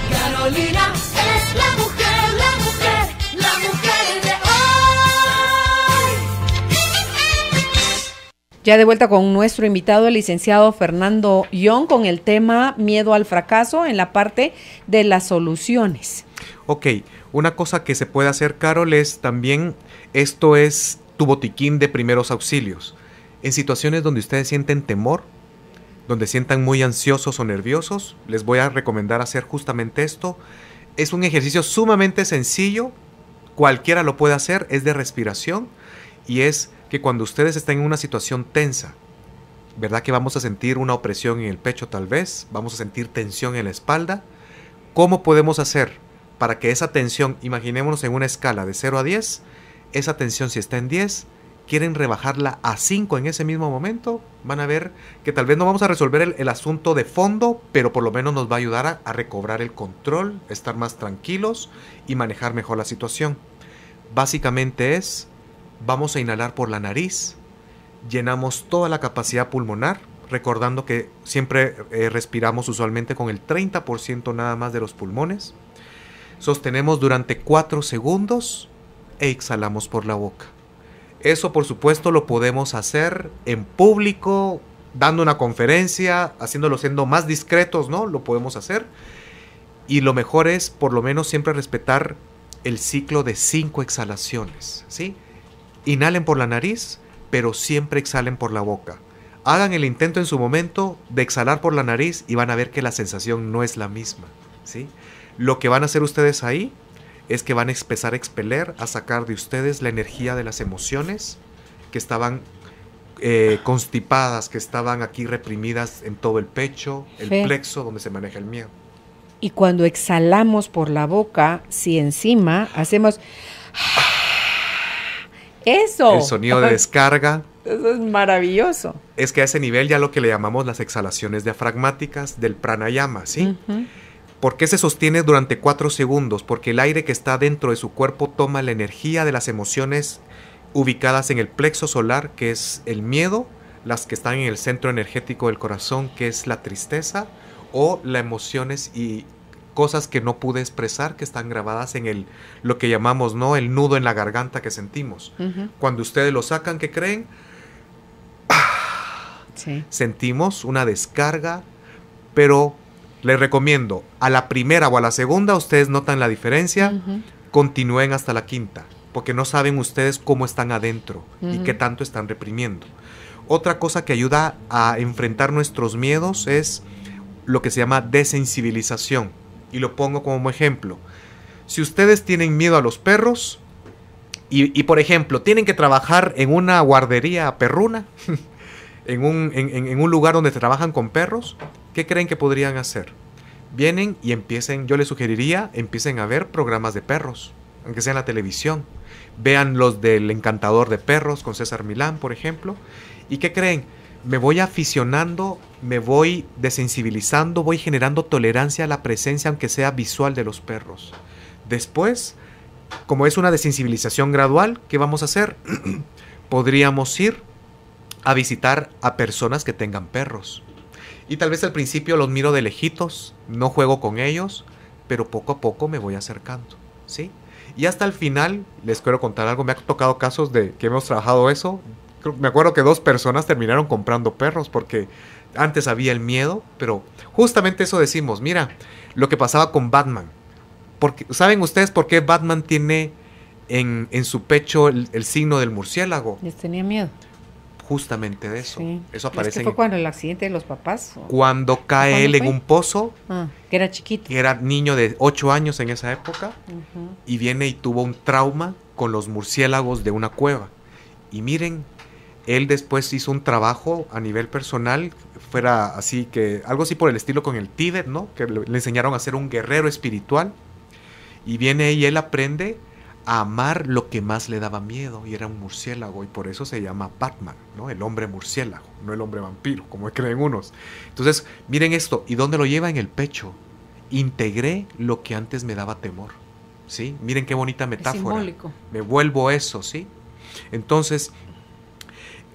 Carolina es la mujer, la mujer, la mujer de hoy. Ya de vuelta con nuestro invitado, el licenciado Fernando Young, con el tema miedo al fracaso en la parte de las soluciones. Ok,
una cosa que se puede hacer, Carol, es también esto es botiquín de primeros auxilios. En situaciones donde ustedes sienten temor, donde sientan muy ansiosos o nerviosos, les voy a recomendar hacer justamente esto. Es un ejercicio sumamente sencillo, cualquiera lo puede hacer, es de respiración y es que cuando ustedes estén en una situación tensa, ¿verdad que vamos a sentir una opresión en el pecho tal vez? ¿Vamos a sentir tensión en la espalda? ¿Cómo podemos hacer para que esa tensión, imaginémonos en una escala de 0 a 10, esa tensión si está en 10, quieren rebajarla a 5 en ese mismo momento, van a ver que tal vez no vamos a resolver el, asunto de fondo, pero por lo menos nos va a ayudar a, recobrar el control, estar más tranquilos y manejar mejor la situación. Básicamente es, vamos a inhalar por la nariz, llenamos toda la capacidad pulmonar, recordando que siempre eh, respiramos usualmente con el 30% nada más de los pulmones, sostenemos durante 4 segundos, e exhalamos por la boca. Eso por supuesto lo podemos hacer en público, dando una conferencia, haciéndolo siendo más discretos, ¿no? Lo podemos hacer. Y lo mejor es por lo menos siempre respetar el ciclo de cinco exhalaciones, ¿sí? Inhalen por la nariz, pero siempre exhalen por la boca. Hagan el intento en su momento de exhalar por la nariz y van a ver que la sensación no es la misma, ¿sí? Lo que van a hacer ustedes ahí es que van a empezar a expeler, a sacar de ustedes la energía de las emociones que estaban eh, constipadas, que estaban aquí reprimidas en todo el pecho, el plexo donde se maneja el miedo.
Y cuando exhalamos por la boca, si encima hacemos... Eso. El sonido de
descarga.
Eso es maravilloso.
Es que a ese nivel ya lo que le llamamos las exhalaciones diafragmáticas del pranayama, ¿sí? ¿Por qué se sostiene durante cuatro segundos? Porque el aire que está dentro de su cuerpo toma la energía de las emociones ubicadas en el plexo solar, que es el miedo, las que están en el centro energético del corazón, que es la tristeza, o las emociones y cosas que no pude expresar que están grabadas en el lo que llamamos no el nudo en la garganta que sentimos cuando ustedes lo sacan ¿qué creen sentimos una descarga pero les recomiendo, a la primera o a la segunda ustedes notan la diferencia, continúen hasta la quinta, porque no saben ustedes cómo están adentro y qué tanto están reprimiendo. Otra cosa que ayuda a enfrentar nuestros miedos es lo que se llama desensibilización. Y lo pongo como ejemplo. Si ustedes tienen miedo a los perros y, por ejemplo, tienen que trabajar en una guardería perruna, en, un, en un lugar donde trabajan con perros, ¿Qué creen que podrían hacer? Vienen y empiecen, yo les sugeriría, empiecen a ver programas de perros, aunque sea en la televisión. Vean los del Encantador de Perros con César Milán, por ejemplo. ¿Y qué creen? Me voy aficionando, me voy desensibilizando, voy generando tolerancia a la presencia, aunque sea visual, de los perros. Después, como es una desensibilización gradual, ¿qué vamos a hacer? Podríamos ir a visitar a personas que tengan perros y tal vez al principio los miro de lejitos, no juego con ellos, pero poco a poco me voy acercando, ¿sí? Y hasta el final, les quiero contar algo, me ha tocado casos de que hemos trabajado eso. Me acuerdo que dos personas terminaron comprando perros porque antes había el miedo, pero justamente eso decimos, mira, lo que pasaba con Batman. Porque, ¿Saben ustedes por qué Batman tiene en, su pecho el, el signo del murciélago?
Les tenía miedo
justamente de eso. Eso aparece. fue
cuando el accidente de los papás.
Cuando cae él en un pozo.
Ah, que era chiquito.
que era niño de 8 años en esa época. Y viene y tuvo un trauma con los murciélagos de una cueva. Y miren, él después hizo un trabajo a nivel personal, fuera así que, algo así por el estilo con el Tíbet, ¿no? Que le enseñaron a ser un guerrero espiritual. Y viene y él aprende a amar lo que más le daba miedo y era un murciélago y por eso se llama Batman, ¿no? El hombre murciélago, no el hombre vampiro, como creen unos. Entonces, miren esto, ¿y dónde lo lleva? En el pecho. Integré lo que antes me daba temor, ¿sí? Miren qué bonita metáfora. Me vuelvo eso, ¿sí? Entonces,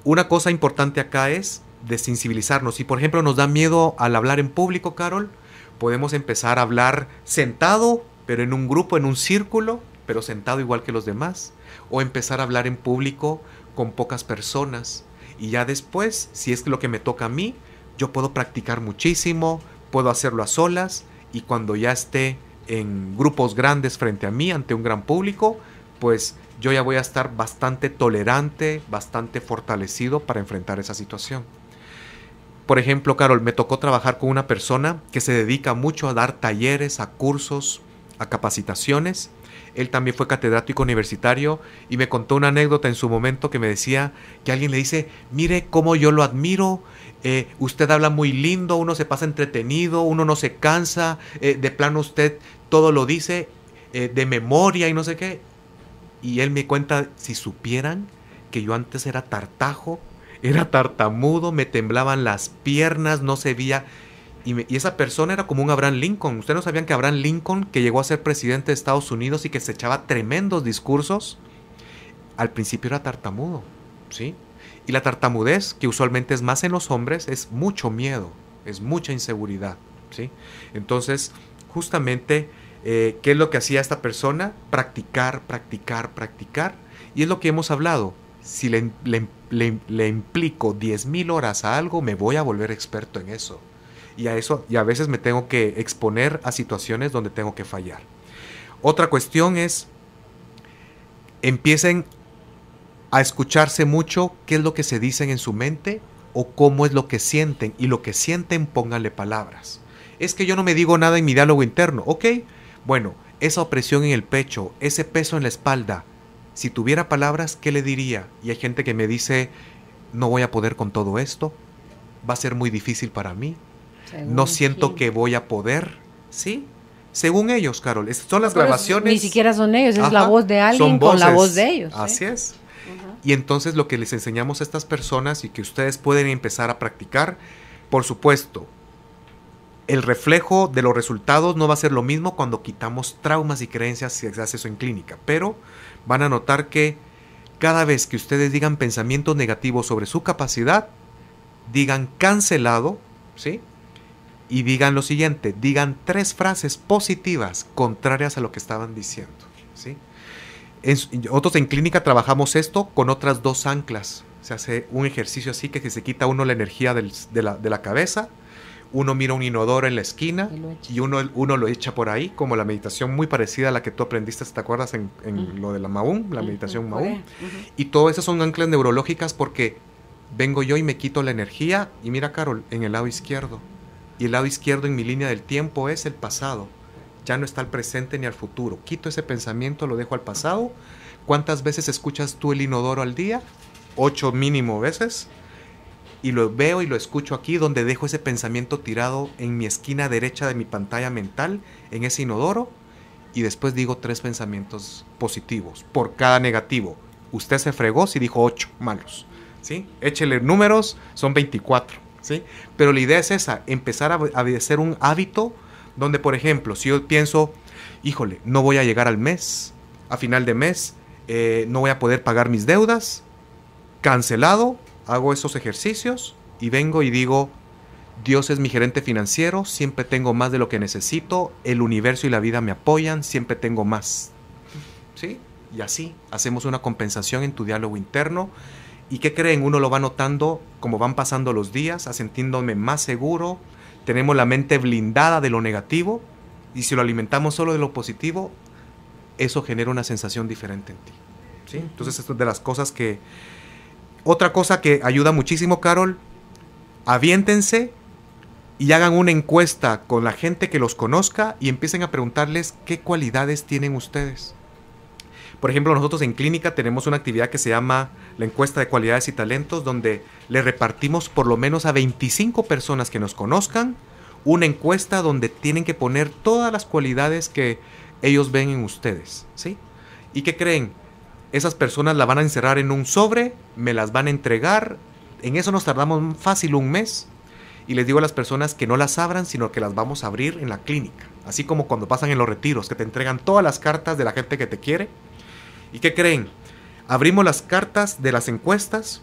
una cosa importante acá es desensibilizarnos. Si por ejemplo nos da miedo al hablar en público, Carol, podemos empezar a hablar sentado, pero en un grupo, en un círculo, pero sentado igual que los demás, o empezar a hablar en público con pocas personas. Y ya después, si es lo que me toca a mí, yo puedo practicar muchísimo, puedo hacerlo a solas, y cuando ya esté en grupos grandes frente a mí, ante un gran público, pues yo ya voy a estar bastante tolerante, bastante fortalecido para enfrentar esa situación. Por ejemplo, Carol, me tocó trabajar con una persona que se dedica mucho a dar talleres, a cursos, a capacitaciones él también fue catedrático universitario y me contó una anécdota en su momento que me decía que alguien le dice, mire cómo yo lo admiro, eh, usted habla muy lindo, uno se pasa entretenido, uno no se cansa, eh, de plano usted todo lo dice eh, de memoria y no sé qué. Y él me cuenta, si supieran que yo antes era tartajo, era tartamudo, me temblaban las piernas, no se veía y, esa persona era como un Abraham Lincoln. Ustedes no sabían que Abraham Lincoln, que llegó a ser presidente de Estados Unidos y que se echaba tremendos discursos, al principio era tartamudo, ¿sí? Y la tartamudez, que usualmente es más en los hombres, es mucho miedo, es mucha inseguridad, ¿sí? Entonces, justamente, eh, ¿qué es lo que hacía esta persona? Practicar, practicar, practicar. Y es lo que hemos hablado. Si le, implico le, le implico 10.000 horas a algo, me voy a volver experto en eso y a eso y a veces me tengo que exponer a situaciones donde tengo que fallar. Otra cuestión es empiecen a escucharse mucho qué es lo que se dicen en su mente o cómo es lo que sienten y lo que sienten pónganle palabras. Es que yo no me digo nada en mi diálogo interno, ¿ok? Bueno, esa opresión en el pecho, ese peso en la espalda, si tuviera palabras, ¿qué le diría? Y hay gente que me dice, no voy a poder con todo esto, va a ser muy difícil para mí, no siento que voy a poder, ¿sí? Según ellos, Carol, son las grabaciones. Ni
siquiera son ellos, es la voz de alguien con la voz de ellos. ¿eh? Así
es. Y entonces lo que les enseñamos a estas personas y que ustedes pueden empezar a practicar, por supuesto, el reflejo de los resultados no va a ser lo mismo cuando quitamos traumas y creencias si se hace eso en clínica, pero van a notar que cada vez que ustedes digan pensamientos negativos sobre su capacidad, digan cancelado, ¿sí? y digan lo siguiente, digan tres frases positivas contrarias a lo que estaban diciendo. ¿sí? En, otros en clínica trabajamos esto con otras dos anclas. Se hace un ejercicio así que se quita uno la energía de, la, cabeza, uno mira un inodoro en la esquina y, uno, uno, lo echa por ahí, como la meditación muy parecida a la que tú aprendiste, ¿te acuerdas? En, lo de la maúm la meditación maúm Y todas esas son anclas neurológicas porque vengo yo y me quito la energía y mira, Carol, en el lado izquierdo y el lado izquierdo en mi línea del tiempo es el pasado. Ya no está el presente ni al futuro. Quito ese pensamiento, lo dejo al pasado. ¿Cuántas veces escuchas tú el inodoro al día? Ocho mínimo veces. Y lo veo y lo escucho aquí donde dejo ese pensamiento tirado en mi esquina derecha de mi pantalla mental, en ese inodoro. Y después digo tres pensamientos positivos por cada negativo. Usted se fregó si dijo ocho malos. ¿Sí? Échele números, son 24 pero la idea es esa, empezar a, a un hábito donde, por ejemplo, si yo pienso, híjole, no voy a llegar al mes, a final de mes, eh, no voy a poder pagar mis deudas, cancelado, hago esos ejercicios y vengo y digo, Dios es mi gerente financiero, siempre tengo más de lo que necesito, el universo y la vida me apoyan, siempre tengo más. ¿Sí? Y así hacemos una compensación en tu diálogo interno ¿Y qué creen? Uno lo va notando como van pasando los días, sentiéndome más seguro, tenemos la mente blindada de lo negativo y si lo alimentamos solo de lo positivo, eso genera una sensación diferente en ti. ¿sí? Entonces, esto es de las cosas que... Otra cosa que ayuda muchísimo, Carol, aviéntense y hagan una encuesta con la gente que los conozca y empiecen a preguntarles qué cualidades tienen ustedes. Por ejemplo, nosotros en clínica tenemos una actividad que se llama la encuesta de cualidades y talentos, donde le repartimos por lo menos a 25 personas que nos conozcan una encuesta donde tienen que poner todas las cualidades que ellos ven en ustedes, ¿sí? ¿Y qué creen? Esas personas la van a encerrar en un sobre, me las van a entregar, en eso nos tardamos fácil un mes y les digo a las personas que no las abran, sino que las vamos a abrir en la clínica. Así como cuando pasan en los retiros, que te entregan todas las cartas de la gente que te quiere ¿Y qué creen? Abrimos las cartas de las encuestas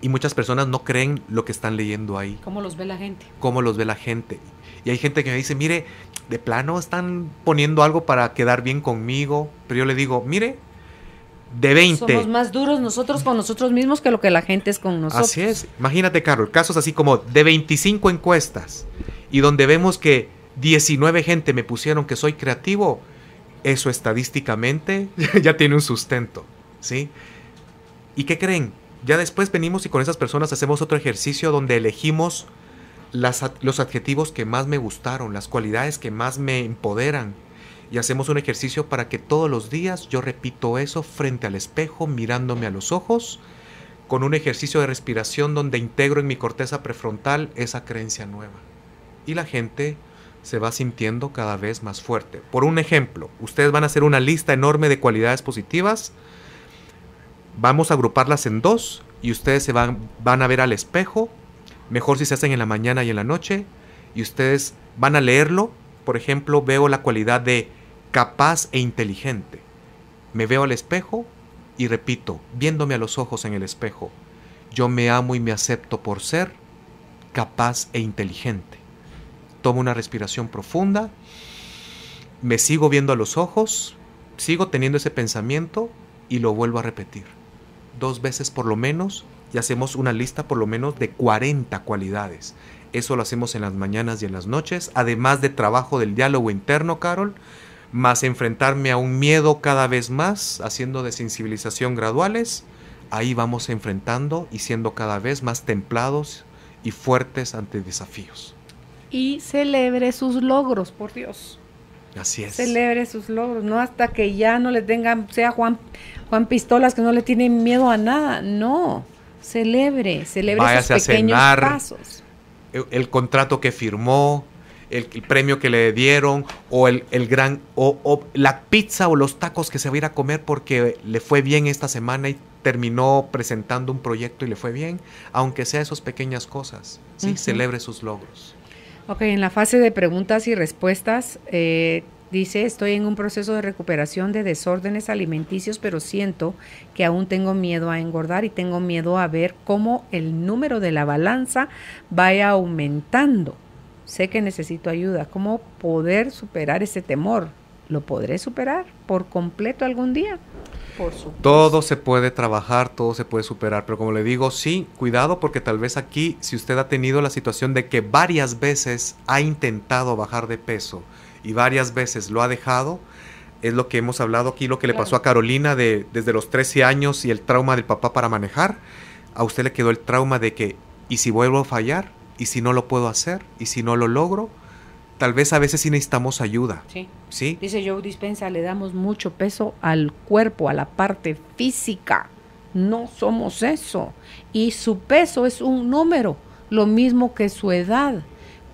y muchas personas no creen lo que están leyendo ahí.
¿Cómo los ve la gente?
¿Cómo los ve la gente? Y hay gente que me dice, mire, de plano están poniendo algo para quedar bien conmigo, pero yo le digo, mire, de 20. Somos
más duros nosotros con nosotros mismos que lo que la gente es con nosotros. Así
es. Imagínate, Carol, casos así como de 25 encuestas y donde vemos que 19 gente me pusieron que soy creativo, eso estadísticamente ya tiene un sustento, ¿sí? ¿Y qué creen? Ya después venimos y con esas personas hacemos otro ejercicio donde elegimos los adjetivos que más me gustaron, las cualidades que más me empoderan. Y hacemos un ejercicio para que todos los días yo repito eso frente al espejo, mirándome a los ojos, con un ejercicio de respiración donde integro en mi corteza prefrontal esa creencia nueva. Y la gente se va sintiendo cada vez más fuerte. Por un ejemplo, ustedes van a hacer una lista enorme de cualidades positivas, vamos a agruparlas en dos y ustedes se van, van a ver al espejo, mejor si se hacen en la mañana y en la noche, y ustedes van a leerlo, por ejemplo, veo la cualidad de capaz e inteligente. Me veo al espejo y repito, viéndome a los ojos en el espejo, yo me amo y me acepto por ser capaz e inteligente tomo una respiración profunda, me sigo viendo a los ojos, sigo teniendo ese pensamiento y lo vuelvo a repetir. Dos veces por lo menos y hacemos una lista por lo menos de 40 cualidades. Eso lo hacemos en las mañanas y en las noches, además de trabajo del diálogo interno, Carol, más enfrentarme a un miedo cada vez más, haciendo de sensibilización graduales. Ahí vamos enfrentando y siendo cada vez más templados y fuertes ante desafíos
y celebre sus logros, por Dios. Así es. Celebre sus logros, no hasta que ya no le tengan, sea Juan, Juan Pistolas que no le tienen miedo a nada, no. Celebre, celebre sus pequeños pasos.
El, contrato que firmó, el, premio que le dieron, o el, gran, o, la pizza o los tacos que se va a ir a comer porque le fue bien esta semana y terminó presentando un proyecto y le fue bien, aunque sea esas pequeñas cosas, sí, celebre sus logros.
Ok, en la fase de preguntas y respuestas, eh, dice, estoy en un proceso de recuperación de desórdenes alimenticios, pero siento que aún tengo miedo a engordar y tengo miedo a ver cómo el número de la balanza vaya aumentando. Sé que necesito ayuda. ¿Cómo poder superar ese temor? ¿Lo podré superar por completo algún día?
Todo se puede trabajar, todo se puede superar, pero como le digo, sí, cuidado porque tal vez aquí, si usted ha tenido la situación de que varias veces ha intentado bajar de peso y varias veces lo ha dejado, es lo que hemos hablado aquí, lo que le pasó a Carolina de, desde los 13 años y el trauma del papá para manejar. A usted le quedó el trauma de que, ¿y si vuelvo a fallar? ¿Y si no lo puedo hacer? ¿Y si no lo logro? tal vez a veces sí necesitamos ayuda. Sí.
Dice Joe Dispensa, le damos mucho peso al cuerpo, a la parte física. No somos eso. Y su peso es un número, lo mismo que su edad.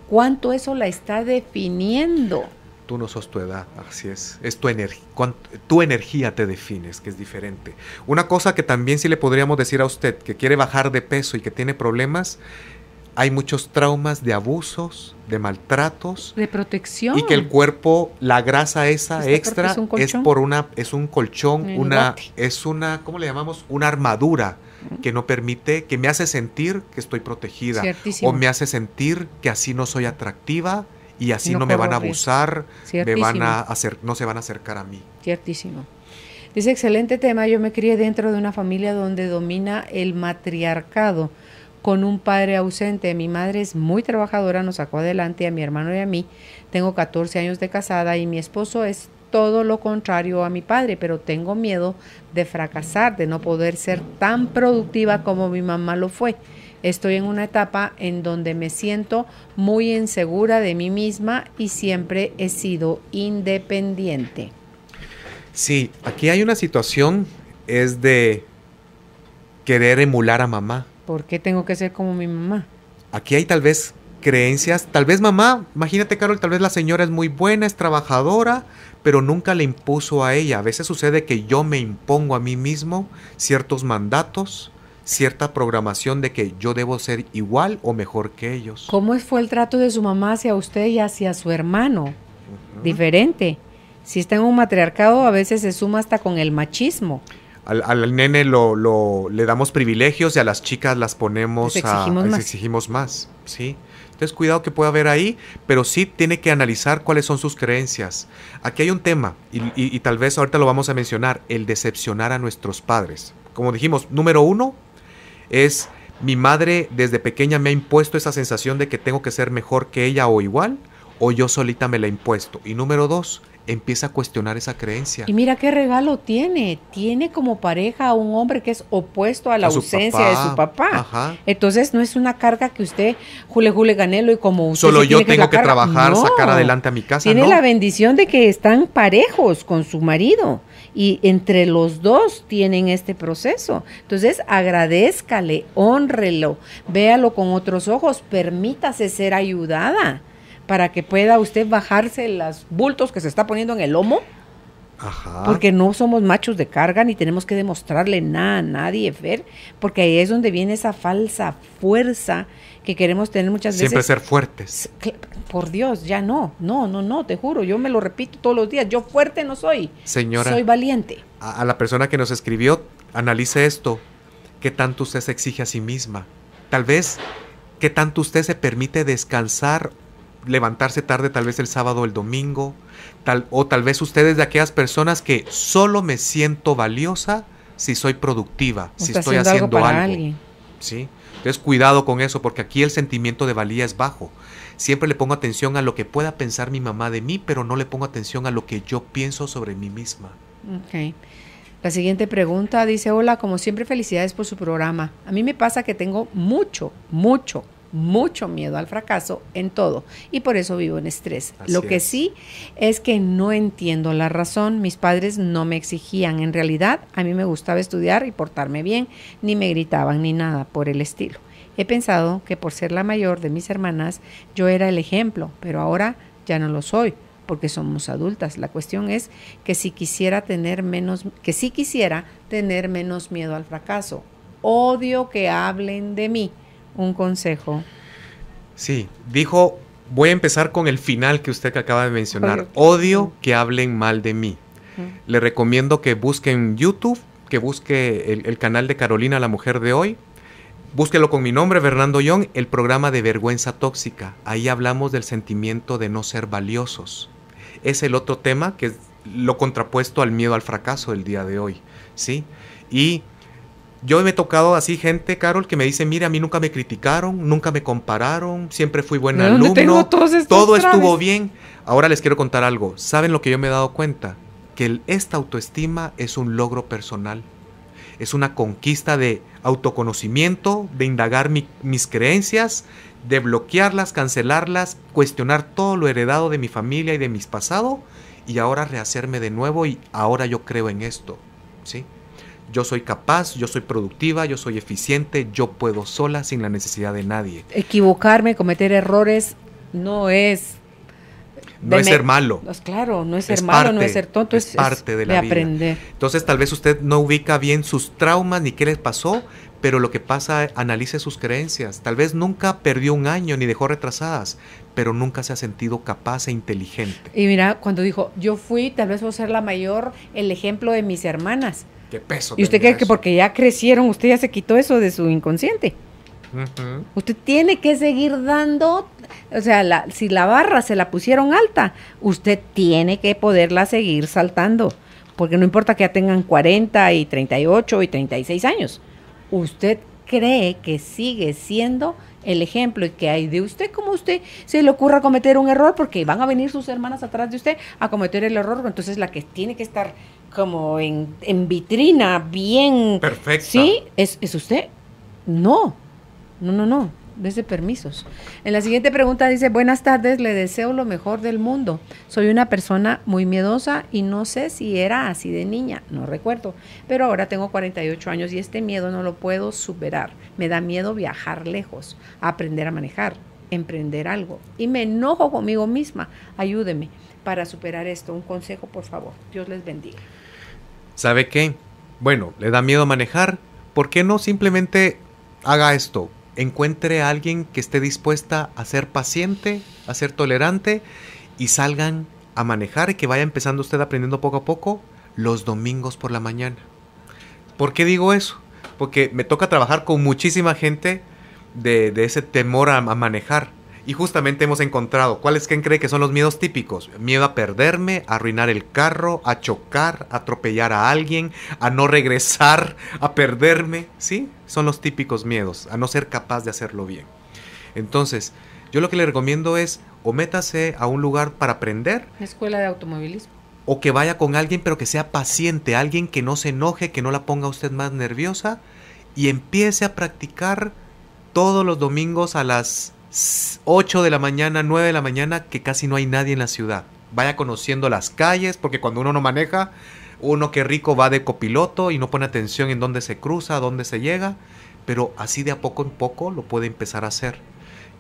¿Cuánto eso la está definiendo?
Tú no sos tu edad, así es. Es tu energía. Tu energía te defines, que es diferente. Una cosa que también sí le podríamos decir a usted que quiere bajar de peso y que tiene problemas hay muchos traumas de abusos, de maltratos,
de protección y que el
cuerpo, la grasa esa este extra es, un por una es un colchón, una es una ¿cómo le llamamos? una armadura que no permite, que me hace sentir que estoy protegida o me hace sentir que así no soy atractiva y así no, me van a abusar,
me van a
hacer, no se van a acercar a mí.
Ciertísimo. Dice, excelente tema, yo me crié dentro de una familia donde domina el matriarcado con un padre ausente. Mi madre es muy trabajadora, nos sacó adelante a mi hermano y a mí. Tengo 14 años de casada y mi esposo es todo lo contrario a mi padre, pero tengo miedo de fracasar, de no poder ser tan productiva como mi mamá lo fue. Estoy en una etapa en donde me siento muy insegura de mí misma y siempre he sido independiente.
Sí, aquí hay una situación, es de querer emular a mamá.
¿Por qué tengo que ser como mi mamá?
Aquí hay tal vez creencias, tal vez mamá, imagínate Carol, tal vez la señora es muy buena, es trabajadora, pero nunca le impuso a ella. A veces sucede que yo me impongo a mí mismo ciertos mandatos, cierta programación de que yo debo ser igual o mejor que ellos.
¿Cómo fue el trato de su mamá hacia usted y hacia su hermano? Diferente. Si está en un matriarcado, a veces se suma hasta con el machismo
al, nene lo, le damos privilegios y a las chicas las ponemos exigimos, más. Les exigimos más, ¿sí? Entonces cuidado que pueda haber ahí, pero sí tiene que analizar cuáles son sus creencias. Aquí hay un tema, y, y tal vez ahorita lo vamos a mencionar, el decepcionar a nuestros padres. Como dijimos, número uno es mi madre desde pequeña me ha impuesto esa sensación de que tengo que ser mejor que ella o igual, o yo solita me la he impuesto. Y número dos, empieza a cuestionar esa creencia.
Y mira qué regalo tiene. Tiene como pareja a un hombre que es opuesto a la ausencia de su papá. Entonces no es una carga que usted, jule, jule, ganelo y como usted. Solo yo tengo que, trabajar, sacar adelante a mi casa. Tiene la bendición de que están parejos con su marido y entre los dos tienen este proceso. Entonces agradézcale, honrelo, véalo con otros ojos, permítase ser ayudada para que pueda usted bajarse los bultos que se está poniendo en el lomo.
Ajá. Porque
no somos machos de carga ni tenemos que demostrarle nada a nadie, Fer, porque ahí es donde viene esa falsa fuerza que queremos tener muchas veces. Siempre ser
fuertes.
Por Dios, ya no, no, no, no, te juro, yo me lo repito todos los días, yo fuerte no soy. Señora. Soy valiente.
A, a la persona que nos escribió, analice esto, qué tanto usted se exige a sí misma. Tal vez, qué tanto usted se permite descansar levantarse tarde tal vez el sábado o el domingo, tal, o tal vez ustedes de aquellas personas que solo me siento valiosa si soy productiva, si estoy haciendo, algo. Alguien. ¿sí? Entonces cuidado con eso porque aquí el sentimiento de valía es bajo. Siempre le pongo atención a lo que pueda pensar mi mamá de mí, pero no le pongo atención a lo que yo pienso sobre mí misma.
La siguiente pregunta dice, hola, como siempre felicidades por su programa. A mí me pasa que tengo mucho, mucho mucho miedo al fracaso en todo y por eso vivo en estrés. Lo que sí es que no entiendo la razón, mis padres no me exigían, en realidad a mí me gustaba estudiar y portarme bien, ni me gritaban ni nada por el estilo. He pensado que por ser la mayor de mis hermanas yo era el ejemplo, pero ahora ya no lo soy porque somos adultas. La cuestión es que si quisiera tener menos, que si quisiera tener menos miedo al fracaso. Odio que hablen de mí un consejo.
Sí, dijo, voy a empezar con el final que usted acaba de mencionar. Odio que hablen mal de mí. Le recomiendo que busquen YouTube, que busque el, canal de Carolina, la mujer de hoy. Búsquelo con mi nombre, Fernando Young, el programa de vergüenza tóxica. Ahí hablamos del sentimiento de no ser valiosos. Es el otro tema que es lo contrapuesto al miedo al fracaso del día de hoy. ¿sí? Y yo me he tocado así gente, Carol, que me dice, mira, a mí nunca me criticaron, nunca me compararon, siempre fui buen alumno, todo estuvo bien. Ahora les quiero contar algo. ¿Saben lo que yo me he dado cuenta? Que el, esta autoestima es un logro personal. Es una conquista de autoconocimiento, de indagar mis creencias, de bloquearlas, cancelarlas, cuestionar todo lo heredado de mi familia y de mis pasados y ahora rehacerme de nuevo y ahora yo creo en esto, ¿sí? yo soy capaz, yo soy productiva, yo soy eficiente, yo puedo sola sin la necesidad de nadie.
Equivocarme, cometer errores no es no es ser malo. Pues claro, no es ser malo, no es ser tonto, es, parte de la aprender.
Entonces, tal vez usted no ubica bien sus traumas ni qué les pasó, pero lo que pasa, analice sus creencias. Tal vez nunca perdió un año ni dejó retrasadas, pero nunca se ha sentido capaz e inteligente.
Y mira, cuando dijo, yo fui, tal vez voy a ser la mayor, el ejemplo de mis hermanas peso? ¿Y usted cree que porque ya crecieron, usted ya se quitó eso de su inconsciente? Usted tiene que seguir dando, o sea, si la barra se la pusieron alta, usted tiene que poderla seguir saltando, porque no importa que ya tengan 40 y 38 y 36 años, usted cree que sigue siendo el ejemplo y que hay de usted como usted se le ocurra cometer un error porque van a venir sus hermanas atrás de usted a cometer el error, entonces la que tiene que estar como en, vitrina, bien. Perfecto. ¿Sí? ¿Es, ¿Es usted? No. No, no, no desde permisos. En la siguiente pregunta dice, buenas tardes, le deseo lo mejor del mundo. Soy una persona muy miedosa y no sé si era así de niña, no recuerdo, pero ahora tengo 48 años y este miedo no lo puedo superar. Me da miedo viajar lejos, aprender a manejar, emprender algo y me enojo conmigo misma. Ayúdeme para superar esto. Un consejo, por favor. Dios les bendiga.
¿Sabe qué? Bueno, le da miedo manejar. ¿Por qué no simplemente haga esto? Encuentre a alguien que esté dispuesta a ser paciente, a ser tolerante y salgan a manejar y que vaya empezando usted aprendiendo poco a poco los domingos por la mañana. ¿Por qué digo eso? Porque me toca trabajar con muchísima gente de, ese temor a manejar y justamente hemos encontrado cuáles quien cree que son los miedos típicos. Miedo a perderme, a arruinar el carro, a chocar, a atropellar a alguien, a no regresar, a perderme. ¿Sí? Son los típicos miedos, a no ser capaz de hacerlo bien. Entonces, yo lo que le recomiendo es o métase a un lugar para aprender.
Escuela de automovilismo.
O que vaya con alguien, pero que sea paciente, alguien que no se enoje, que no la ponga usted más nerviosa y empiece a practicar todos los domingos a las 8 de la mañana, 9 de la mañana, que casi no hay nadie en la ciudad. Vaya conociendo las calles, porque cuando uno no maneja, uno que rico va de copiloto y no pone atención en dónde se cruza, dónde se llega, pero así de a poco en poco lo puede empezar a hacer.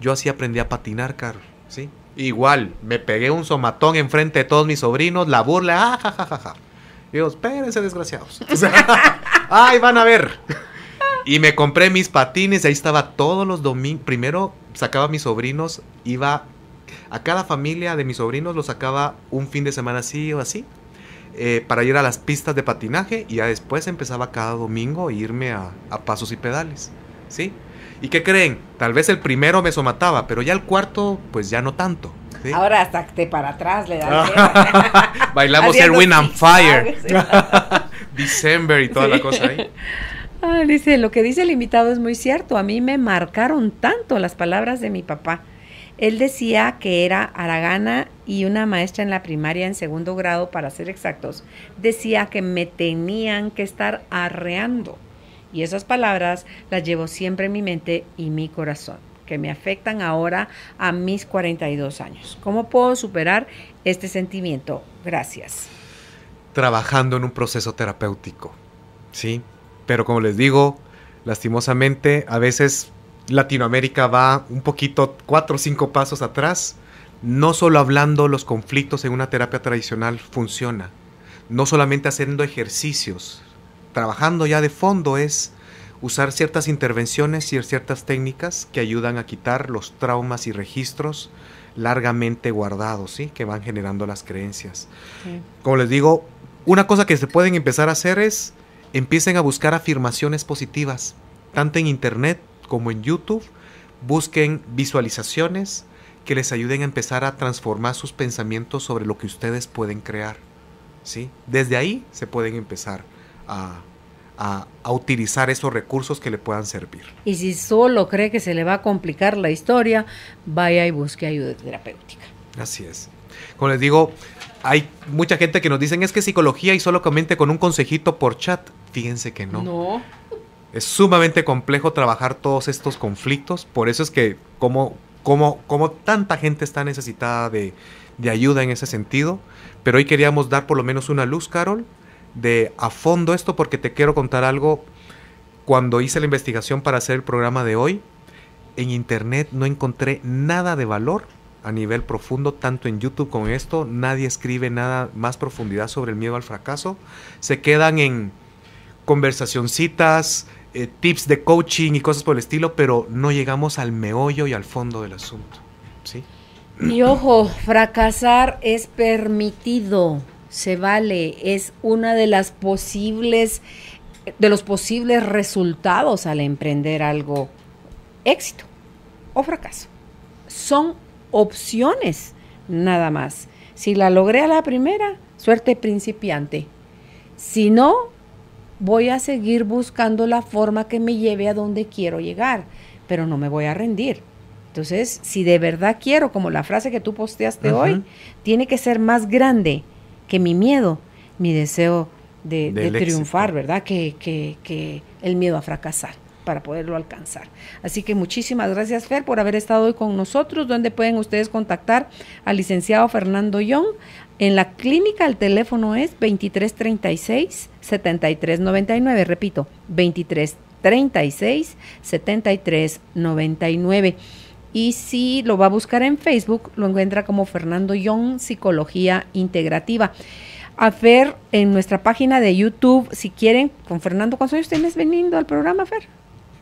Yo así aprendí a patinar, Carlos, ¿sí? Igual, me pegué un somatón enfrente de todos mis sobrinos, la burla, ah, ja, Digo, espérense, desgraciados. ay, van a ver. Y me compré mis patines, ahí estaba todos los domingos. Primero sacaba a mis sobrinos, iba a cada familia de mis sobrinos, los sacaba un fin de semana así o así, eh, para ir a las pistas de patinaje y ya después empezaba cada domingo irme a, pasos y pedales. ¿Sí? ¿Y qué creen? Tal vez el primero me somataba, pero ya el cuarto, pues ya no tanto.
Ahora hasta te para atrás le ¿eh? Bailamos Win and Fire.
December y toda la cosa ahí.
Ah, dice, lo que dice el invitado es muy cierto. A mí me marcaron tanto las palabras de mi papá. Él decía que era aragana y una maestra en la primaria en segundo grado, para ser exactos, decía que me tenían que estar arreando. Y esas palabras las llevo siempre en mi mente y mi corazón, que me afectan ahora a mis 42 años. ¿Cómo puedo superar este sentimiento? Gracias.
Trabajando en un proceso terapéutico, ¿sí? Pero como les digo, lastimosamente, a veces Latinoamérica va un poquito, cuatro o cinco pasos atrás. No solo hablando los conflictos en una terapia tradicional funciona. No solamente haciendo ejercicios. Trabajando ya de fondo es usar ciertas intervenciones y ciertas técnicas que ayudan a quitar los traumas y registros largamente guardados, ¿sí? que van generando las creencias. Como les digo, una cosa que se pueden empezar a hacer es Empiecen a buscar afirmaciones positivas, tanto en Internet como en YouTube. Busquen visualizaciones que les ayuden a empezar a transformar sus pensamientos sobre lo que ustedes pueden crear. ¿sí? Desde ahí se pueden empezar a, utilizar esos recursos que le puedan servir.
Y si solo cree que se le va a complicar la historia, vaya y busque ayuda terapéutica.
Así es. Como les digo, hay mucha gente que nos dicen es que psicología y solo comente con un consejito por chat. Fíjense que no. Es sumamente complejo trabajar todos estos conflictos. Por eso es que como, como, como tanta gente está necesitada de, de ayuda en ese sentido. Pero hoy queríamos dar por lo menos una luz, Carol, de a fondo esto porque te quiero contar algo. Cuando hice la investigación para hacer el programa de hoy, en internet no encontré nada de valor a nivel profundo, tanto en YouTube como en esto. Nadie escribe nada más profundidad sobre el miedo al fracaso. Se quedan en conversacioncitas, eh, tips de coaching y cosas por el estilo, pero no llegamos al meollo y al fondo del asunto. ¿sí? Y
ojo, fracasar es permitido, se vale, es una de las posibles de los posibles resultados al emprender algo éxito o fracaso. Son opciones nada más. Si la logré a la primera, suerte principiante. Si no, voy a seguir buscando la forma que me lleve a donde quiero llegar, pero no me voy a rendir. Entonces, si de verdad quiero, como la frase que tú posteaste hoy, tiene que ser más grande que mi miedo, mi deseo de, triunfar, ¿verdad? Que, que, que el miedo a fracasar para poderlo alcanzar. Así que muchísimas gracias, Fer, por haber estado hoy con nosotros. ¿Dónde pueden ustedes contactar al licenciado Fernando Young? En la clínica el teléfono es 2336-7399. Repito, 2336-7399. Y si lo va a buscar en Facebook, lo encuentra como Fernando Young, Psicología Integrativa a Fer en nuestra página de YouTube. Si quieren, con Fernando, ¿cuántos años tienes veniendo al programa, Fer?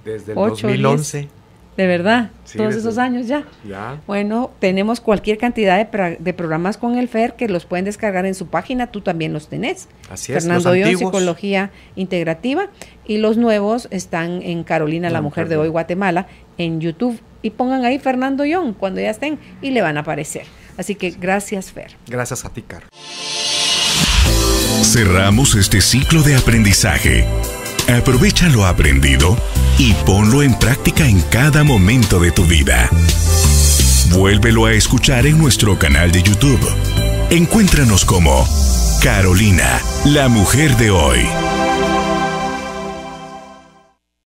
Desde el 2011.
De verdad, todos esos años ya. ya. Bueno, tenemos cualquier cantidad de, programas con el FER que los pueden descargar en su página, tú también los tenés. Así es. Fernando Dion, Psicología Integrativa, y los nuevos están en Carolina, la, mujer, de hoy, Guatemala, en YouTube. Y pongan ahí Fernando Young cuando ya estén y le van a aparecer. Así que gracias, Fer.
Gracias a ti, Car Cerramos este ciclo de aprendizaje Aprovecha lo aprendido y ponlo en práctica en cada momento de tu vida. Vuélvelo a escuchar en nuestro canal de YouTube. Encuéntranos como Carolina, la mujer de hoy.